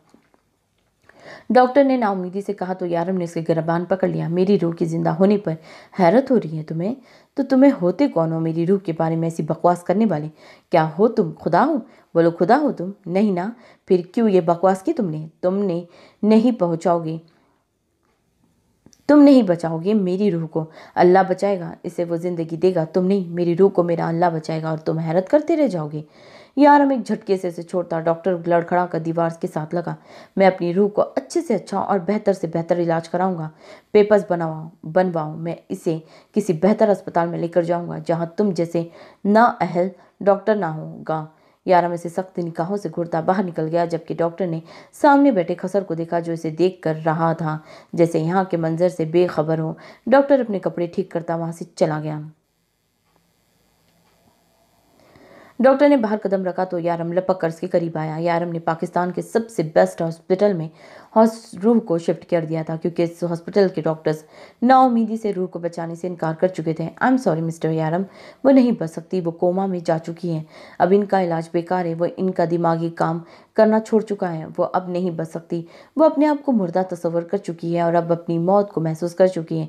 डॉक्टर ने नाउमीदी से कहा तो यारम ने उसके गर्भान पकड़ लिया मेरी रूह की ज़िंदा होने पर हैरत हो रही है तुम्हें तो तुम्हें होते कौन हो मेरी रूह के बारे में ऐसी बकवास करने वाले क्या हो तुम खुदा हो बोलो खुदा हो तुम नहीं ना फिर क्यों ये बकवास की तुमने तुमने नहीं पहुँचाओगे तुम नहीं बचाओगे मेरी रूह को अल्लाह बचाएगा इसे वो ज़िंदगी देगा तुम नहीं मेरी रूह को मेरा अल्लाह बचाएगा और तुम हैरत करते रह जाओगे यारम एक झटके से इसे छोड़ता डॉक्टर लड़खड़ा कर दीवार के साथ लगा मैं अपनी रूह को अच्छे से अच्छा और बेहतर से बेहतर इलाज कराऊंगा पेपर्स बनावाऊँ बनवाऊँ मैं इसे किसी बेहतर अस्पताल में लेकर जाऊँगा जहाँ तुम जैसे ना अहल डॉक्टर ना होगा यारा में से सख्त निकाहों से घुड़ता बाहर निकल गया जबकि डॉक्टर ने सामने बैठे खसर को देखा जो इसे देख कर रहा था जैसे यहाँ के मंजर से बेखबर हो डॉक्टर अपने कपड़े ठीक करता वहाँ से चला गया डॉक्टर ने बाहर कदम रखा तो यारम लपक कर उसके करीब आया यारम ने पाकिस्तान के सबसे बेस्ट हॉस्पिटल में रूह को शिफ्ट कर दिया था क्योंकि इस हॉस्पिटल के डॉक्टर्स नाउमीदी से रूह को बचाने से इनकार कर चुके थे I am sorry mister Yaram वो नहीं बच सकती वो कोमा में जा चुकी हैं अब इनका इलाज बेकार है वो इनका दिमागी काम करना छोड़ चुका है वो अब नहीं बच सकती वो अपने आप को मुर्दा तस्वर कर चुकी है और अब अपनी मौत को महसूस कर चुकी है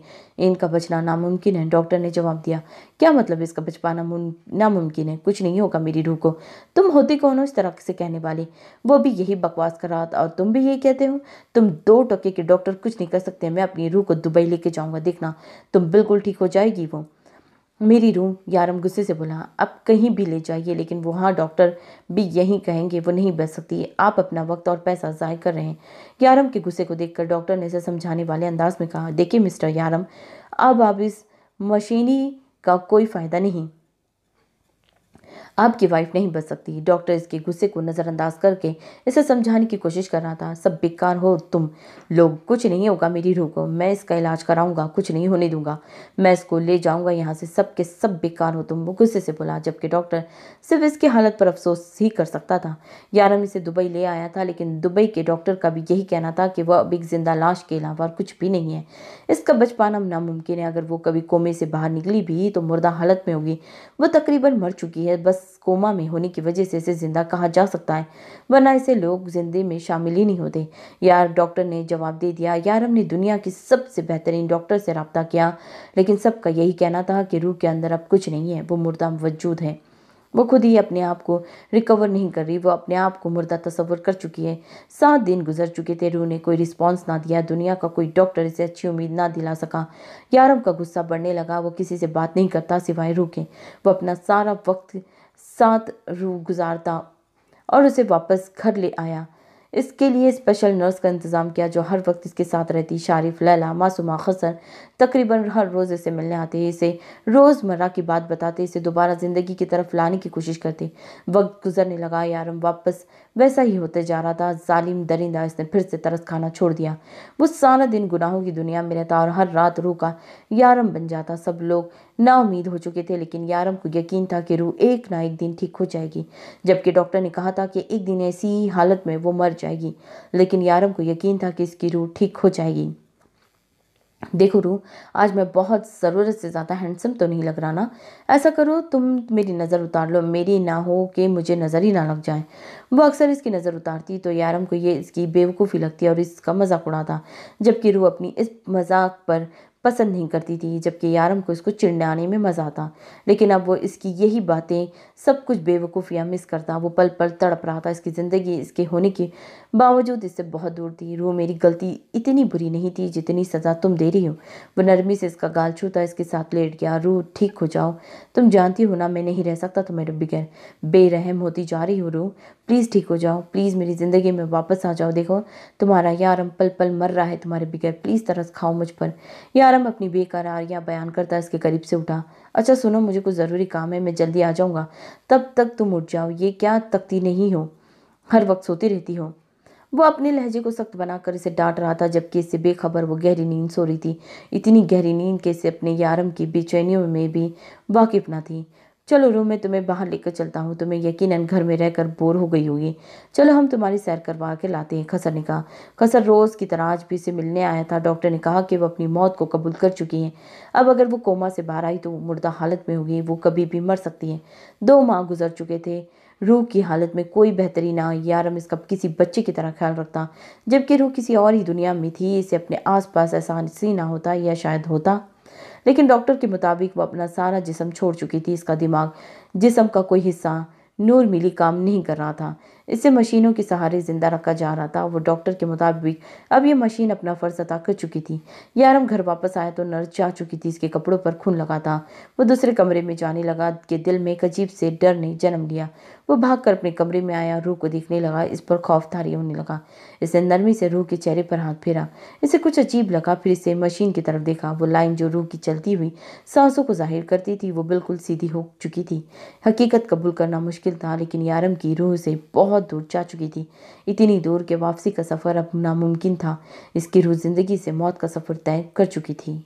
इनका बचना नामुमकिन है डॉक्टर ने जवाब दिया क्या मतलब इसका बच पाना नामुमकिन है कुछ नहीं होगा मेरी रूह को तुम होती कौन हो इस तरह से कहने वाली वो भी यही बकवास कर रहा था और तुम भी यही कहते हो तुम दो टके के डॉक्टर कुछ नहीं कर सकते मैं अपनी रूह को दुबई लेके जाऊंगा देखना तुम बिल्कुल ठीक हो जाएगी वो मेरी रूह यारम गुस्से से बोला आप कहीं भी ले जाइए लेकिन वहाँ डॉक्टर भी यही कहेंगे वो नहीं बच सकती आप अपना वक्त और पैसा ज़ाय कर रहे हैं यारम के गुस्से को देखकर डॉक्टर ने इसे समझाने वाले अंदाज में कहा देखिए मिस्टर यारम अब आप इस मशीनी का कोई फ़ायदा नहीं आपकी वाइफ नहीं बच सकती डॉक्टर इसके गुस्से को नज़रअंदाज करके इसे समझाने की कोशिश कर रहा था सब बेकार हो तुम लोग कुछ नहीं होगा मेरी रूह को मैं इसका इलाज कराऊंगा कुछ नहीं होने दूंगा मैं इसको ले जाऊंगा यहाँ से सब के सब बेकार हो तुम वो गुस्से से बोला जबकि डॉक्टर सिर्फ इसकी हालत पर अफसोस ही कर सकता था यारम इसे दुबई ले आया था लेकिन दुबई के डॉक्टर का भी यही कहना था कि वह अब एक जिंदा लाश के अलावा कुछ भी नहीं है इसका बच पाना नामुमकिन है अगर वो कभी कोमे से बाहर निकली भी तो मुर्दा हालत में होगी वह तकरीबन मर चुकी है बस कोमा में होने की वजह से इसे जिंदा कहा जा सकता है वरना इसे लोग जिंदे में शामिल ही नहीं होते यार डॉक्टर ने जवाब दे दिया यार हमने दुनिया की सबसे बेहतरीन डॉक्टर से रबता किया लेकिन सबका यही कहना था कि रूह के अंदर अब कुछ नहीं है वो मुर्दा वजूद है वो खुद ही अपने आप को रिकवर नहीं कर रही वो अपने आप को मुर्दा तस्वर कर चुकी है सात दिन गुजर चुके थे रू ने कोई रिस्पांस ना दिया दुनिया का कोई डॉक्टर इसे अच्छी उम्मीद ना दिला सका यारम का गुस्सा बढ़ने लगा वो किसी से बात नहीं करता सिवाय रू के वो अपना सारा वक्त सात रू गुजारता और उसे वापस घर ले आया इसके लिए स्पेशल नर्स का इंतज़ाम किया जो हर वक्त इसके साथ रहती शारिफ लैला मासूमा खसर तकरीबन हर रोज़ इसे मिलने आते इसे रोज़मर्रा की बात बताते इसे दोबारा ज़िंदगी की तरफ लाने की कोशिश करते वक्त गुजरने लगा यारम वापस वैसा ही होते जा रहा था जालिम दरिंदा इसने फिर से तरस खाना छोड़ दिया वो सारा दिन गुनाहों की दुनिया में रहता और हर रात रू का यारम बन जाता सब लोग ना उम्मीद हो चुके थे लेकिन यारम को यकीन था कि रूह एक ना एक दिन ठीक हो जाएगी जबकि डॉक्टर ने कहा था कि एक दिन ऐसी ही हालत में वो मर जाएगी लेकिन यारम को यकीन था कि इसकी रूह ठीक हो जाएगी देखो रू आज मैं बहुत ज़रूरत से ज़्यादा हैंडसम तो नहीं लग रहा ना ऐसा करो तुम मेरी नज़र उतार लो मेरी ना हो कि मुझे नज़र ही ना लग जाए वो अक्सर इसकी नज़र उतारती तो यारम को ये इसकी बेवकूफ़ी लगती और इसका मजाक उड़ाता जबकि रू अपनी इस मजाक पर पसंद नहीं करती थी जबकि यारम को इसको चिड़ने में मज़ा आता लेकिन अब वो इसकी यही बातें सब कुछ बेवकूफ़ियाँ मिस करता वो पल पल तड़प रहा था इसकी ज़िंदगी इसके होने के बावजूद इससे बहुत दूर थी रू मेरी गलती इतनी बुरी नहीं थी जितनी सज़ा तुम दे रही हो वो नरमी से इसका गाल छूता इसके साथ लेट गया रू ठीक हो जाओ तुम जानती हो ना मैं नहीं रह सकता तुम्हारे बगैर बेरहम होती जा रही हो रू प्लीज़ ठीक हो जाओ प्लीज़ मेरी ज़िंदगी में वापस आ जाओ देखो तुम्हारा यारम पल पल मर रहा है तुम्हारे बगैर प्लीज़ तरस खाओ मुझ पर यार प्रारंभ अपनी बेकरारियाँ बयान करता इसके करीब से उठा अच्छा सुनो मुझे कुछ ज़रूरी काम है मैं जल्दी आ जाऊँगा तब तक तुम उठ जाओ ये क्या तकती नहीं हो हर वक्त सोती रहती हो वो अपने लहजे को सख्त बनाकर इसे डांट रहा था जबकि इससे बेखबर वो गहरी नींद सो रही थी इतनी गहरी नींद के इसे अपने यारम की बेचैनियों में भी वाकिफ ना थी चलो रूम में तुम्हें बाहर लेकर चलता हूँ तुम्हें यकीनन घर में रहकर बोर हो गई होगी चलो हम तुम्हारी सैर करवा के लाते हैं खसर ने कहा खसर रोज़ की तरह आज भी से मिलने आया था डॉक्टर ने कहा कि वह अपनी मौत को कबूल कर चुकी हैं अब अगर वो कोमा से बाहर आई तो मुर्दा हालत में होगी वो कभी भी मर सकती हैं दो माह गुजर चुके थे रूह की हालत में कोई बेहतरी ना आई आरम इसका किसी बच्चे की तरह ख्याल रखता जबकि रूह किसी और ही दुनिया में थी इसे अपने आसपास पास ही ना होता या शायद होता लेकिन डॉक्टर के मुताबिक वह अपना सारा जिसम छोड़ चुकी थी इसका दिमाग जिसम का कोई हिस्सा नूर मिली काम नहीं कर रहा था इसे मशीनों के सहारे जिंदा रखा जा रहा था वो डॉक्टर के मुताबिक अब ये मशीन अपना फर्ज अदा कर चुकी थी यारम घर वापस आया तो नर्स जा चुकी थी इसके कपड़ों पर खून लगा था वो दूसरे कमरे में जाने लगा कि दिल में एक अजीब से डर ने जन्म लिया वो कर अपने कमरे में आया रूह को देखने लगा इस पर खौफ थारी होने लगा इसने नरमी से रूह के चेहरे पर हाथ फेरा इसे कुछ अजीब लगा फिर इसे मशीन की तरफ देखा वो लाइन जो रूह की चलती हुई सांसों को जाहिर करती थी वो बिल्कुल सीधी हो चुकी थी हकीकत कबूल करना मुश्किल था लेकिन यारम की रूह से बहुत बहुत दूर जा चुकी थी इतनी दूर के वापसी का सफ़र अब नामुमकिन था इसकी रूह ज़िंदगी से मौत का सफ़र तय कर चुकी थी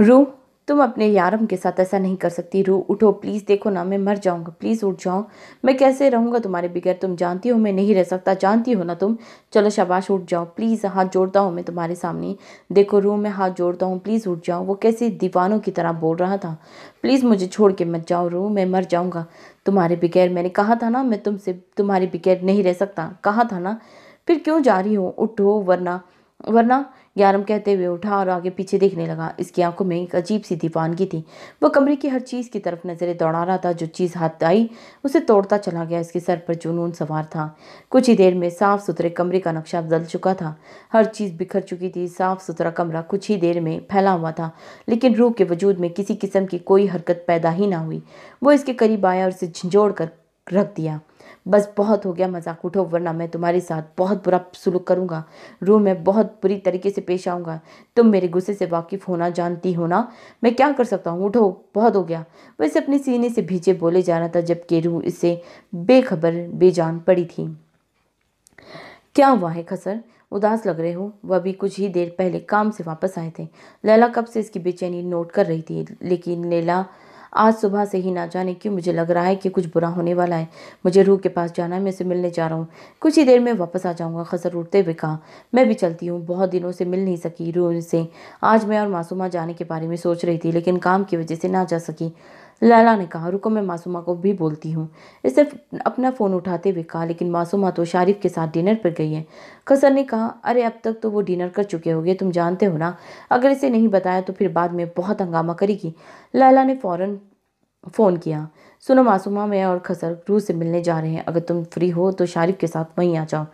रूह तुम अपने यारम के साथ ऐसा नहीं कर सकती रू उठो प्लीज़ देखो ना मैं मर जाऊँगा प्लीज़ उठ जाओ मैं कैसे रहूँगा तुम्हारे बगैर तुम जानती हो मैं नहीं रह सकता जानती हो ना तुम चलो शाबाश उठ जाओ प्लीज़ हाथ जोड़ता हूँ मैं तुम्हारे सामने देखो रू मैं हाथ जोड़ता हूँ प्लीज़ उठ जाओ वो कैसे दीवानों की तरह बोल रहा था प्लीज़ मुझे छोड़ के मत जाओ रू मैं मर जाऊँगा तुम्हारे बगैर मैंने कहा था ना मैं तुमसे तुम्हारे बगैर नहीं रह सकता कहा था ना फिर क्यों जा रही हूँ उठो वरना वरना ग्यारम कहते हुए उठा और आगे पीछे देखने लगा इसकी आंखों में एक अजीब सी दीवानगी थी वह कमरे की हर चीज़ की तरफ नज़रें दौड़ा रहा था जो चीज़ हाथ आई उसे तोड़ता चला गया इसके सर पर जुनून सवार था कुछ ही देर में साफ़ सुथरे कमरे का नक्शा बदल चुका था हर चीज़ बिखर चुकी थी साफ़ सुथरा कमरा कुछ ही देर में फैला हुआ था लेकिन रूह के वजूद में किसी किस्म की कोई हरकत पैदा ही ना हुई वो इसके करीब आया और इसे झंझोड़ कर रख दिया बस बहुत हो गया मजाक उठो वरना मैं तुम्हारे साथ बहुत बुरा सुलूक करूँगा रू में बहुत बुरी तरीके से पेश आऊँगा तुम मेरे गुस्से से वाकिफ़ होना जानती हो ना मैं क्या कर सकता हूँ उठो बहुत हो गया वैसे अपने सीने से भीजे बोले जा रहा था जबकि रूह इसे बेखबर बेजान पड़ी थी क्या हुआ है खसर उदास लग रहे हो वह अभी कुछ ही देर पहले काम से वापस आए थे लैला कब से इसकी बेचैनी नोट कर रही थी लेकिन लैला आज सुबह से ही ना जाने क्यों मुझे लग रहा है कि कुछ बुरा होने वाला है मुझे रूह के पास जाना है मैं उसे मिलने जा रहा हूँ कुछ ही देर में वापस आ जाऊँगा खसर उठते हुए कहा मैं भी चलती हूँ बहुत दिनों से मिल नहीं सकी रूह से आज मैं और मासूमा जाने के बारे में सोच रही थी लेकिन काम की वजह से ना जा सकी लैला ने कहा रुको मैं मासूमा को भी बोलती हूँ इसे अपना फ़ोन उठाते हुए कहा लेकिन मासूमा तो शारिफ के साथ डिनर पर गई है कसर ने कहा अरे अब तक तो वो डिनर कर चुके होंगे तुम जानते हो ना अगर इसे नहीं बताया तो फिर बाद में बहुत हंगामा करेगी लैला ने फ़ौरन फ़ोन किया सुनो मासूमा मैं और खसर क्रूज से मिलने जा रहे हैं अगर तुम फ्री हो तो शारिफ के साथ वहीं आ जाओ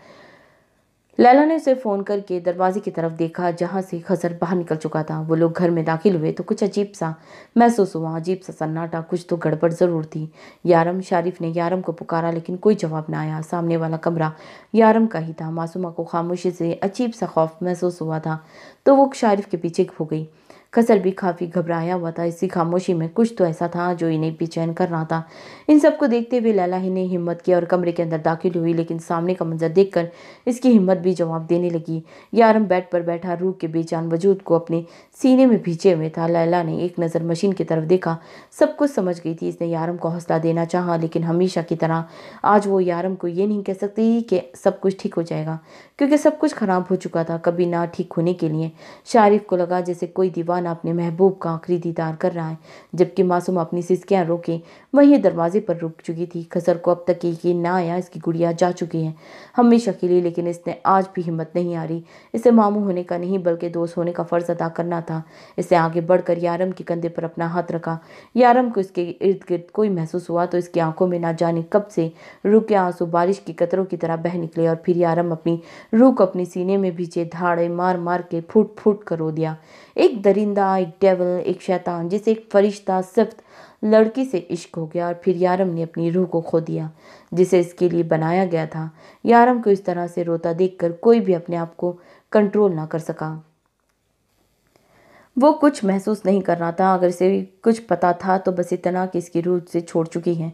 लैला ने उसे फ़ोन करके दरवाजे की तरफ देखा जहाँ से खजर बाहर निकल चुका था वो लोग घर में दाखिल हुए तो कुछ अजीब सा महसूस हुआ अजीब सा सन्नाटा कुछ तो गड़बड़ ज़रूर थी यारम शारिफ ने यारम को पुकारा लेकिन कोई जवाब ना आया सामने वाला कमरा यारम का ही था मासूमा को खामोशी से अजीब सा खौफ महसूस हुआ था तो वो शारिफ के पीछे हो गई कसल भी काफ़ी घबराया हुआ था इसी खामोशी में कुछ तो ऐसा था जो इन्हें बेचैन कर रहा था इन सबको देखते हुए लैला ही ने हिम्मत की और कमरे के अंदर दाखिल हुई लेकिन सामने का मंजर देखकर इसकी हिम्मत भी जवाब देने लगी यारम बेड पर बैठा रूह के बेचान वजूद को अपने सीने में भींचे हुए था लैला ने एक नज़र मशीन की तरफ देखा सब कुछ समझ गई थी इसने यारम को हौसला देना चाहा लेकिन हमेशा की तरह आज वो यारम को ये नहीं कह सकती कि सब कुछ ठीक हो जाएगा क्योंकि सब कुछ ख़राब हो चुका था कभी ना ठीक होने के लिए शारिफ को लगा जैसे कोई दीवार जवान अपने महबूब का आखिरी दीदार कर रहा है जबकि मासूम अपनी सिसकियाँ रोके वहीं दरवाजे पर रुक चुकी थी खसर को अब तक यकीन ना आया इसकी गुड़िया जा चुकी है हमेशा के लिए लेकिन इसने आज भी हिम्मत नहीं हारी इसे मामू होने का नहीं बल्कि दोस्त होने का फ़र्ज़ अदा करना था इसे आगे बढ़कर यारम के कंधे पर अपना हाथ रखा यारम को इसके इर्द गिर्द कोई महसूस हुआ तो इसकी आंखों में ना जाने कब से रुके के आंसू बारिश की कतरों की तरह बह निकले और फिर यारम अपनी रुख को अपने सीने में भीचे धाड़े मार मार के फूट फूट कर रो दिया एक दरिंदा एक डेवल एक शैतान जिसे एक फरिश्ता सिफ्त लड़की से इश्क हो गया और फिर यारम ने अपनी रूह को खो दिया जिसे इसके लिए बनाया गया था यारम को इस तरह से रोता देखकर कोई भी अपने आप को कंट्रोल ना कर सका वो कुछ महसूस नहीं कर रहा था अगर इसे कुछ पता था तो बस इतना कि इसकी रूह से छोड़ चुकी है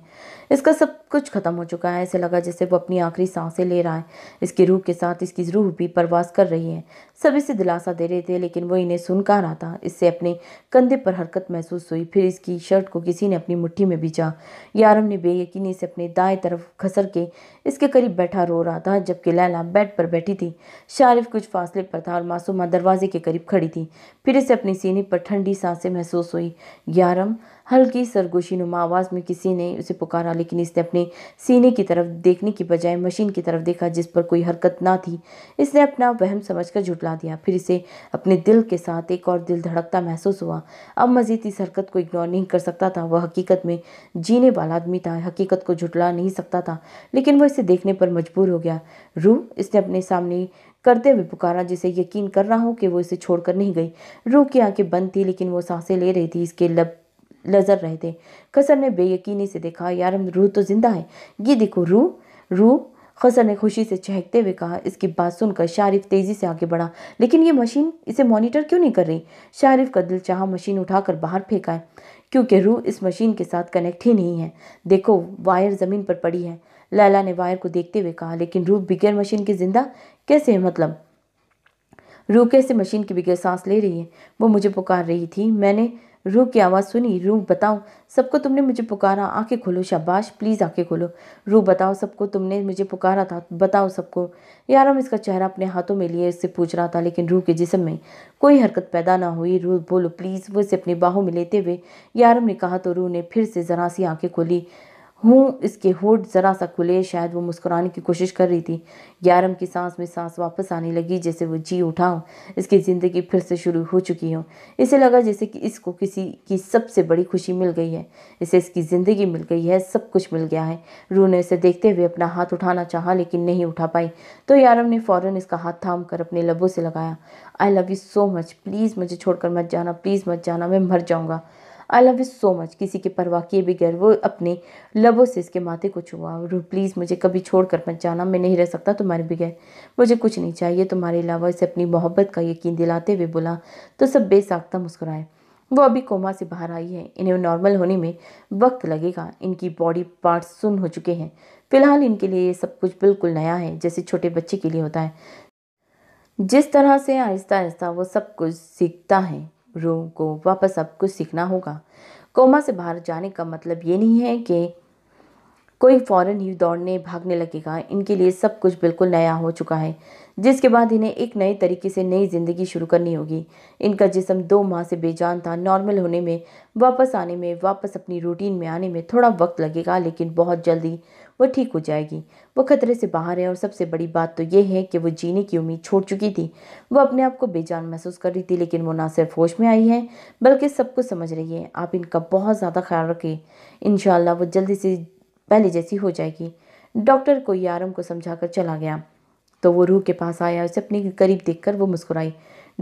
इसका सब कुछ ख़त्म हो चुका है ऐसे लगा जैसे वो अपनी आखिरी सांसें ले रहा है इसकी रूह के साथ इसकी रूह भी प्रवास कर रही है सब इसे दिलासा दे रहे थे लेकिन वो इन्हें सुन कहा रहा था इससे अपने कंधे पर हरकत महसूस हुई फिर इसकी शर्ट को किसी ने अपनी मुट्ठी में बीचा यारम ने बेयकीनी से अपने दाएं तरफ खसर के इसके करीब बैठा रो रहा था जबकि लैला बेड पर बैठी थी शारिफ कुछ फासले पर था और मासूमा दरवाजे के करीब खड़ी थी फिर इसे अपनी सीने पर ठंडी सांसें महसूस हुई ग्यारह हल्की सरगोशी नुमा आवाज़ में किसी ने उसे पुकारा लेकिन इसने अपने सीने की तरफ देखने की बजाय मशीन की तरफ देखा जिस पर कोई हरकत ना थी इसने अपना वहम समझकर झुटला दिया फिर इसे अपने दिल के साथ एक और दिल धड़कता महसूस हुआ अब मजीद इस हरकत को इग्नोर नहीं कर सकता था वह हकीकत में जीने वाला आदमी था हकीकत को झुटला नहीं सकता था लेकिन वह इसे देखने पर मजबूर हो गया रू इसने अपने सामने करते हुए पुकारा जिसे यकीन कर रहा हूँ कि वो इसे छोड़कर नहीं गई रूह की आंखें बंद थी लेकिन वो सांसें ले रही थी इसके लब लजर रहे थे खसर ने बेयकीनी से देखा यार रूह तो जिंदा है ये देखो रूह रूह खसर ने खुशी से चहकते हुए कहा इसकी बात सुनकर शारिफ तेज़ी से आगे बढ़ा लेकिन ये मशीन इसे मॉनिटर क्यों नहीं कर रही शारिफ का दिल चाह मशीन उठाकर बाहर फेंका है क्योंकि रूह इस मशीन के साथ कनेक्ट ही नहीं है देखो वायर ज़मीन पर पड़ी है लैला ने वायर को देखते हुए कहा लेकिन रूह बिगैर मशीन के ज़िंदा कैसे है मतलब रूह कैसे मशीन के बिगैर सांस ले रही है वो मुझे पुकार रही थी मैंने रूह की आवाज़ सुनी रूह बताओ सबको तुमने मुझे पुकारा आंखें खोलो शाबाश प्लीज़ आंखें खोलो रूह बताओ सबको तुमने मुझे पुकारा था बताओ सबको यारम इसका चेहरा अपने हाथों में लिए उससे पूछ रहा था लेकिन रूह के जिसम में कोई हरकत पैदा ना हुई रूह बोलो प्लीज़ वो इसे अपनी बाहों में लेते हुए यारम ने कहा तो रूह ने फिर से ज़रा सी आंखें खोली हूँ इसके होठ ज़रा सा खुले शायद वो मुस्कुराने की कोशिश कर रही थी ग्यारह की सांस में सांस वापस आने लगी जैसे वो जी उठा हो इसकी ज़िंदगी फिर से शुरू हो चुकी हो इसे लगा जैसे कि इसको किसी की सबसे बड़ी खुशी मिल गई है इसे इसकी ज़िंदगी मिल गई है सब कुछ मिल गया है रू ने इसे देखते हुए अपना हाथ उठाना चाह लेकिन नहीं उठा पाई तो यारम ने फ़ौरन इसका हाथ थाम कर अपने लबों से लगाया I love you so much please मुझे छोड़कर मत जाना प्लीज़ मत जाना मैं मर जाऊँगा I love you so much किसी की परवाह किए बगैर वो अपने लबों से इसके माथे को छुआ और प्लीज़ मुझे कभी छोड़ कर मत जाना मैं नहीं रह सकता तुम्हारे बगैर मुझे कुछ नहीं चाहिए तुम्हारे अलावा इसे अपनी मोहब्बत का यकीन दिलाते हुए बोला तो सब बेसाख्ता मुस्कुराए वो अभी कोमा से बाहर आई है इन्हें नॉर्मल होने में वक्त लगेगा इनकी बॉडी पार्ट्स सुन हो चुके हैं फिलहाल इनके लिए ये सब कुछ बिल्कुल नया है जैसे छोटे बच्चे के लिए होता है जिस तरह से आहिस्ता आहिस्ता वो सब कुछ सीखता है रूम को वापस अब कुछ सीखना होगा कोमा से बाहर जाने का मतलब ये नहीं है कि कोई फ़ौरन ही दौड़ने भागने लगेगा इनके लिए सब कुछ बिल्कुल नया हो चुका है जिसके बाद इन्हें एक नए तरीके से नई ज़िंदगी शुरू करनी होगी इनका जिसम दो माह से बेजान था नॉर्मल होने में वापस आने में वापस अपनी रूटीन में आने में थोड़ा वक्त लगेगा लेकिन बहुत जल्दी वो ठीक हो जाएगी वो खतरे से बाहर है और सबसे बड़ी बात तो ये है कि वो जीने की उम्मीद छोड़ चुकी थी वो अपने आप को बेजान महसूस कर रही थी लेकिन वो ना सिर्फ होश में आई है बल्कि सब कुछ समझ रही है आप इनका बहुत ज़्यादा ख्याल रखें इन वो जल्दी से पहले जैसी हो जाएगी डॉक्टर को यारम को समझा कर चला गया तो वो रूह के पास आया उसे अपने करीब कर वो मुस्कुराई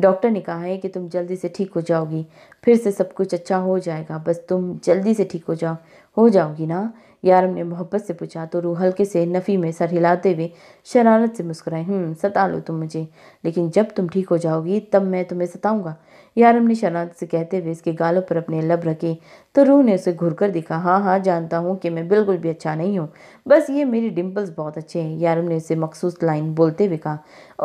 डॉक्टर ने कहा है कि तुम जल्दी से ठीक हो जाओगी फिर से सब कुछ अच्छा हो जाएगा बस तुम जल्दी से ठीक हो जाओ हो जाओगी ना यारम ने मोहब्बत से पूछा तो रूह हल्के से नफ़ी में सर हिलाते हुए शरारत से मुस्कुराए हम हम्म, सता लो तुम मुझे लेकिन जब तुम ठीक हो जाओगी तब मैं तुम्हें सताऊंगा यारम ने शरारत से कहते हुए इसके गालों पर अपने लब रखे तो रूह ने उसे घूर कर दिखा हाँ हाँ जानता हूँ कि मैं बिल्कुल भी अच्छा नहीं हूँ बस ये मेरे डिम्पल्स बहुत अच्छे हैं यारम ने उसे मखसूस लाइन बोलते हुए कहा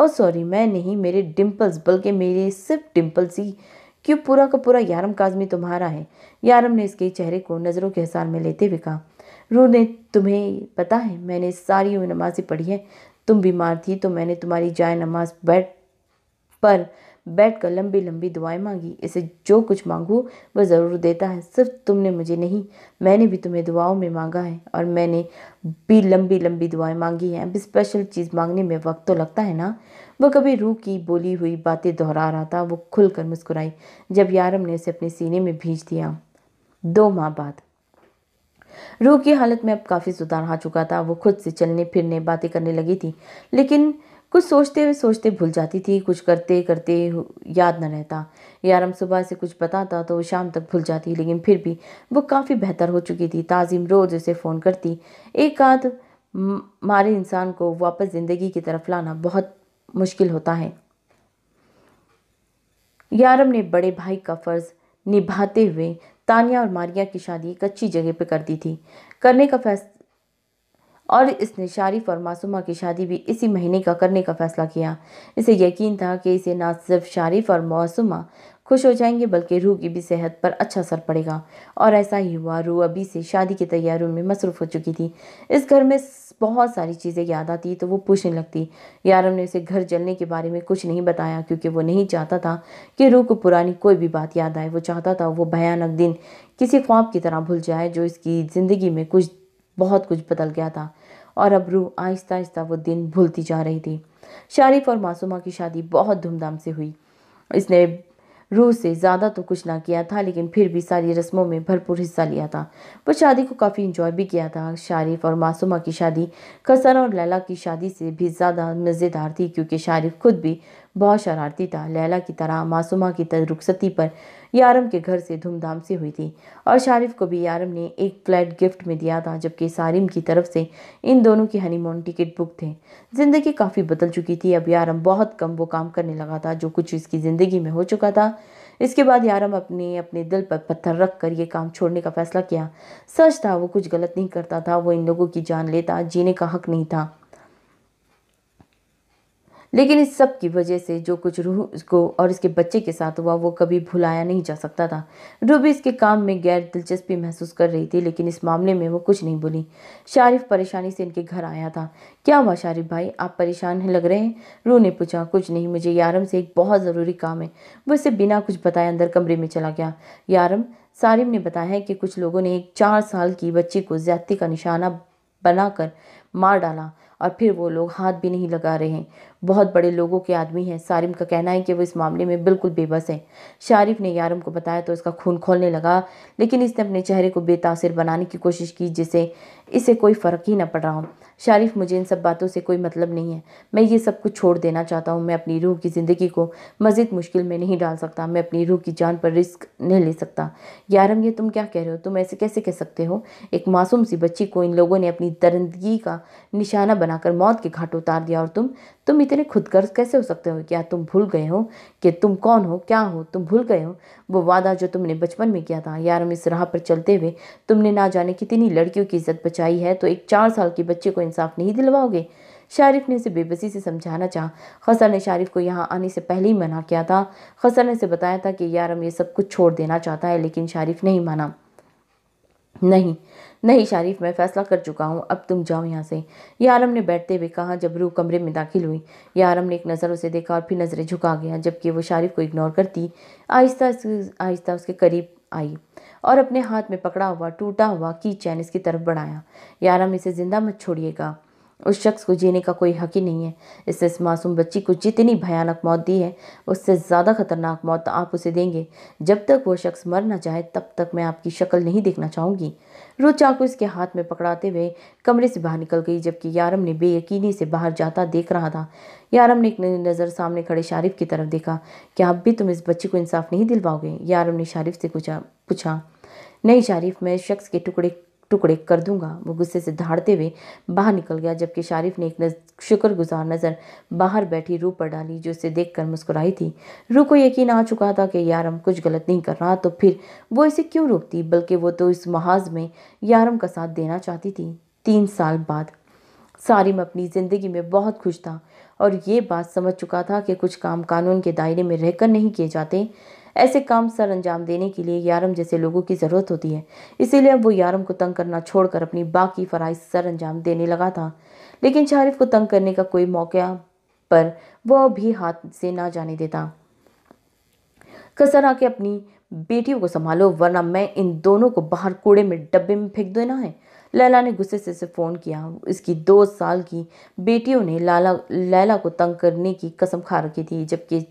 ओ सॉरी मैं नहीं मेरे डिम्पल्स बल्कि मेरे सिर्फ डिम्पल्स ही क्यों पूरा का पूरा यारम काजमी तुम्हारा है यारम ने इसके चेहरे को नज़रों के हिसार में लेते हुए कहा रोने तुम्हें पता है मैंने सारी वो नमाज़ें पढ़ी है तुम बीमार थी तो मैंने तुम्हारी जाय नमाज बैठ पर बैठ कर लंबी लंबी दुआएं मांगी इसे जो कुछ मांगू वह ज़रूर देता है सिर्फ तुमने मुझे नहीं मैंने भी तुम्हें दुआओं में मांगा है और मैंने भी लंबी लंबी दुआएं मांगी हैं अब स्पेशल चीज़ मांगने में वक्त तो लगता है ना वह कभी रूह की बोली हुई बातें दोहरा रहा था वो खुलकर मुस्कुराई जब यारम ने उसे अपने सीने में भेज दिया दो माह बाद रूह की हालत में अब काफ़ी सुधार आ चुका था वो खुद से चलने फिरने बातें करने लगी थी लेकिन कुछ सोचते हुए सोचते भूल जाती थी कुछ करते करते याद न रहता यारम सुबह से कुछ बताता तो शाम तक भूल जाती लेकिन फिर भी वो काफ़ी बेहतर हो चुकी थी ताज़ीम रोज़ उसे फ़ोन करती एक आध मारे इंसान को वापस ज़िंदगी की तरफ लाना बहुत मुश्किल होता है यारम ने बड़े भाई का फ़र्ज़ निभाते हुए तानिया और मारिया की शादी एक अच्छी जगह पर कर दी थी करने का फैसला और इसने शारिफ और मासूमा की शादी भी इसी महीने का करने का फैसला किया इसे यकीन था कि इसे ना सिर्फ शारिफ और मासूमा खुश हो जाएंगे बल्कि रूह की भी सेहत पर अच्छा असर पड़ेगा और ऐसा ही हुआ रूह अभी से शादी की तैयारियों में मसरूफ़ हो चुकी थी इस घर में बहुत सारी चीज़ें याद आती तो वो पूछने लगती यारम ने उसे घर जलने के बारे में कुछ नहीं बताया क्योंकि वो नहीं चाहता था कि रूह को पुरानी कोई भी बात याद आए वो चाहता था वो भयानक दिन किसी ख्वाब की तरह भूल जाए जो इसकी ज़िंदगी में कुछ बहुत कुछ बदल गया था और अब रूह आहिस्ता आहिस्ता वो दिन भूलती जा रही थी शारिफ और मासूमा की शादी बहुत धूमधाम से हुई इसने रूस से ज़्यादा तो कुछ ना किया था लेकिन फिर भी सारी रस्मों में भरपूर हिस्सा लिया था वो शादी को काफ़ी इंजॉय भी किया था शारिफ और मासूमा की शादी कसर और लैला की शादी से भी ज़्यादा मज़ेदार थी क्योंकि शारिफ खुद भी बहुत शरारती था लैला की तरह मासूमा की तरुखसती पर यारम के घर से धूमधाम से हुई थी और शारिफ को भी यारम ने एक फ्लैट गिफ्ट में दिया था जबकि सारिम की तरफ से इन दोनों की हनीमून टिकट बुक थे ज़िंदगी काफ़ी बदल चुकी थी अब यारम बहुत कम वो काम करने लगा था जो कुछ इसकी ज़िंदगी में हो चुका था इसके बाद यारम अपने अपने दिल पर पत्थर रख कर ये काम छोड़ने का फैसला किया सच था वो कुछ गलत नहीं करता था वो इन लोगों की जान लेता जीने का हक नहीं था लेकिन इस सब की वजह से जो कुछ रूह को और इसके बच्चे के साथ हुआ वो कभी भुलाया नहीं जा सकता था रूबी इसके काम में गैर दिलचस्पी महसूस कर रही थी लेकिन इस मामले में वो कुछ नहीं बोली शारिफ परेशानी से इनके घर आया था क्या हुआ शारिफ भाई आप परेशान लग रहे हैं रू ने पूछा कुछ नहीं मुझे यारम से एक बहुत ज़रूरी काम है वो इसे बिना कुछ बताए अंदर कमरे में चला गया यारम सारिम ने बताया है कि कुछ लोगों ने एक चार साल की बच्ची को ज्यादती का निशाना बनाकर मार डाला और फिर वो लोग हाथ भी नहीं लगा रहे बहुत बड़े लोगों के आदमी हैं सारिम का कहना है कि वो इस मामले में बिल्कुल बेबस हैं शारिफ ने यारम को बताया तो इसका खून खोलने लगा लेकिन इसने अपने चेहरे को बेतासर बनाने की कोशिश की जिसे इससे कोई फ़र्क ही ना पड़ रहा हो शारिफ मुझे इन सब बातों से कोई मतलब नहीं है मैं ये सब कुछ छोड़ देना चाहता हूँ मैं अपनी रूह की ज़िंदगी को मज़ीद मुश्किल में नहीं डाल सकता मैं अपनी रूह की जान पर रिस्क नहीं ले सकता यारम ये तुम क्या कह रहे हो तुम ऐसे कैसे कह सकते हो एक मासूम सी बच्ची को इन लोगों ने अपनी दरंदगी का निशाना बनाकर मौत के घाट उतार दिया और तुम तुम इतने खुदगर्ज कैसे हो सकते हो क्या तुम भूल गए हो कि तुम कौन हो क्या हो तुम भूल गए हो वो वादा जो तुमने बचपन में किया था यार हम इस राह पर चलते हुए तुमने ना जाने कितनी लड़कियों की इज्जत बचाई है तो एक चार साल के बच्चे को इंसाफ नहीं दिलवाओगे शारिफ ने इसे बेबसी से समझाना चाहा खसर ने शारिफ को यहाँ आने से पहले ही मना किया था खसर ने इसे बताया था कि यार हम ये सब कुछ छोड़ देना चाहता है लेकिन शारिफ नहीं माना नहीं नहीं शारीफ मैं फ़ैसला कर चुका हूँ अब तुम जाओ यहाँ से यह ने बैठते हुए कहा जब रूह कमरे में दाखिल हुई यह ने एक नज़र उसे देखा और फिर नज़रें झुका गया जबकि वो शारीफ को इग्नोर करती आहिस्ता आहिस्ता उसके करीब आई और अपने हाथ में पकड़ा हुआ टूटा हुआ की चैन इसकी तरफ बढ़ाया यारम इसे ज़िंदा मत छोड़िएगा उस शख्स को जीने का कोई हक ही नहीं है इससे इस मासूम बच्ची को जितनी भयानक मौत दी है उससे ज़्यादा खतरनाक मौत आप उसे देंगे जब तक वो शख्स मर ना चाहे तब तक मैं आपकी शक्ल नहीं देखना चाहूँगी रोज चाकू इसके हाथ में पकड़ाते हुए कमरे से बाहर निकल गई जबकि यारम ने बेयकीनी से बाहर जाता देख रहा था यारम ने एक नई नज़र सामने खड़े शारिफ की तरफ देखा क्या अब भी तुम इस बच्चे को इंसाफ नहीं दिलवाओगे यारम ने शारिफ से पूछा पूछा नहीं शारिफ मैं शख्स के टुकड़े टुकड़े कर दूंगा वो गुस्से से धाड़ते हुए बाहर निकल गया जबकि शारिफ ने एक नज, शुक्रगुजार नज़र बाहर बैठी रू पर डाली जो उसे देखकर मुस्कुराई थी रू को यकीन आ चुका था कि यारम कुछ गलत नहीं कर रहा तो फिर वो इसे क्यों रोकती बल्कि वो तो इस महाज में यारम का साथ देना चाहती थी तीन साल बाद सारिम अपनी ज़िंदगी में बहुत खुश था और ये बात समझ चुका था कि कुछ काम कानून के दायरे में रहकर नहीं किए जाते ऐसे काम सर अंजाम देने के लिए यारम जैसे लोगों की ज़रूरत होती है इसीलिए अब वो यारम को तंग करना छोड़कर अपनी बाकी फ़राइज सर अंजाम देने लगा था लेकिन शारिफ को तंग करने का कोई मौका पर वह भी हाथ से ना जाने देता कसर आके अपनी बेटियों को संभालो वरना मैं इन दोनों को बाहर कूड़े में डब्बे में फेंक देना है लैला ने गुस्से से, से फ़ोन किया इसकी दो साल की बेटियों ने लाला लैला को तंग करने की कसम खा रखी थी जबकि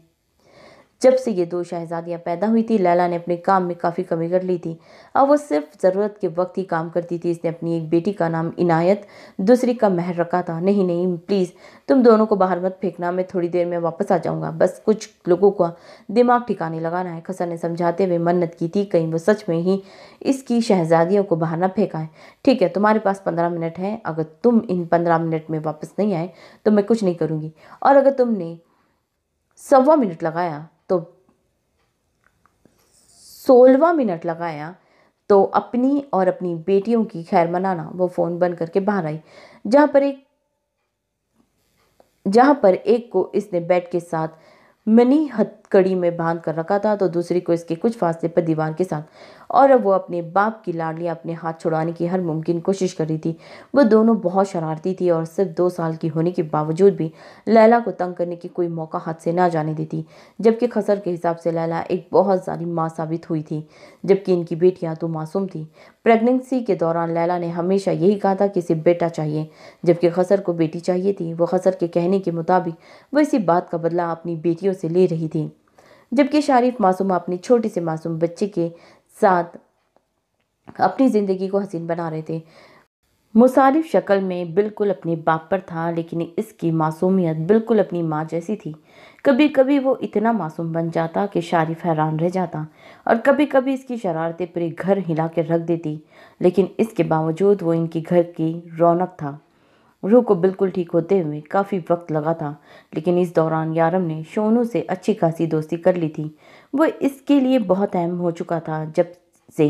जब से ये दो शहजादियाँ पैदा हुई थी लैला ने अपने काम में काफ़ी कमी कर ली थी अब वो सिर्फ ज़रूरत के वक्त ही काम करती थी इसने अपनी एक बेटी का नाम इनायत दूसरी का महर रखा था नहीं नहीं प्लीज़ तुम दोनों को बाहर मत फेंकना मैं थोड़ी देर में वापस आ जाऊँगा बस कुछ लोगों का दिमाग ठिकाने लगाना है खसर ने समझाते हुए मन्नत की थी कहीं वो सच में ही इसकी शहजादियों को बाहर ना फेंकाएं ठीक है तुम्हारे पास पंद्रह मिनट है अगर तुम इन पंद्रह मिनट में वापस नहीं आए तो मैं कुछ नहीं करूँगी और अगर तुमने सवा मिनट लगाया तो सोलवा मिनट लगाया तो अपनी और अपनी बेटियों की खैर मनाना वो फ़ोन बंद करके बाहर आई जहाँ पर एक जहाँ पर एक को इसने बेड के साथ मनी हत कड़ी में बांध कर रखा था तो दूसरी को इसके कुछ फासले पर दीवार के साथ और अब वो अपने बाप की लाडली अपने हाथ छुड़ाने की हर मुमकिन कोशिश कर रही थी वो दोनों बहुत शरारती थी और सिर्फ दो साल की होने के बावजूद भी लैला को तंग करने की कोई मौका हाथ से ना जाने देती जबकि खसर के हिसाब से लैला एक बहुत सारी माँ साबित हुई थी जबकि इनकी बेटियाँ तो मासूम थी प्रेगनेंसी के दौरान लैला ने हमेशा यही कहा था कि इसे बेटा चाहिए जबकि खसर को बेटी चाहिए थी वो खसर के कहने के मुताबिक वह इसी बात का बदला अपनी बेटियों से ले रही थी जबकि शारीफ मासूम अपनी छोटी से मासूम बच्चे के साथ अपनी ज़िंदगी को हसीन बना रहे थे मुसारिफ शक्ल में बिल्कुल अपने बाप पर था लेकिन इसकी मासूमियत बिल्कुल अपनी माँ जैसी थी कभी कभी वो इतना मासूम बन जाता कि शारिफ हैरान रह जाता और कभी कभी इसकी शरारतें पूरे घर हिला के रख देती लेकिन इसके बावजूद वो इनके घर की रौनक था रूह को बिल्कुल ठीक होते हुए काफ़ी वक्त लगा था लेकिन इस दौरान यारम ने शोनू से अच्छी खासी दोस्ती कर ली थी वो इसके लिए बहुत अहम हो चुका था जब से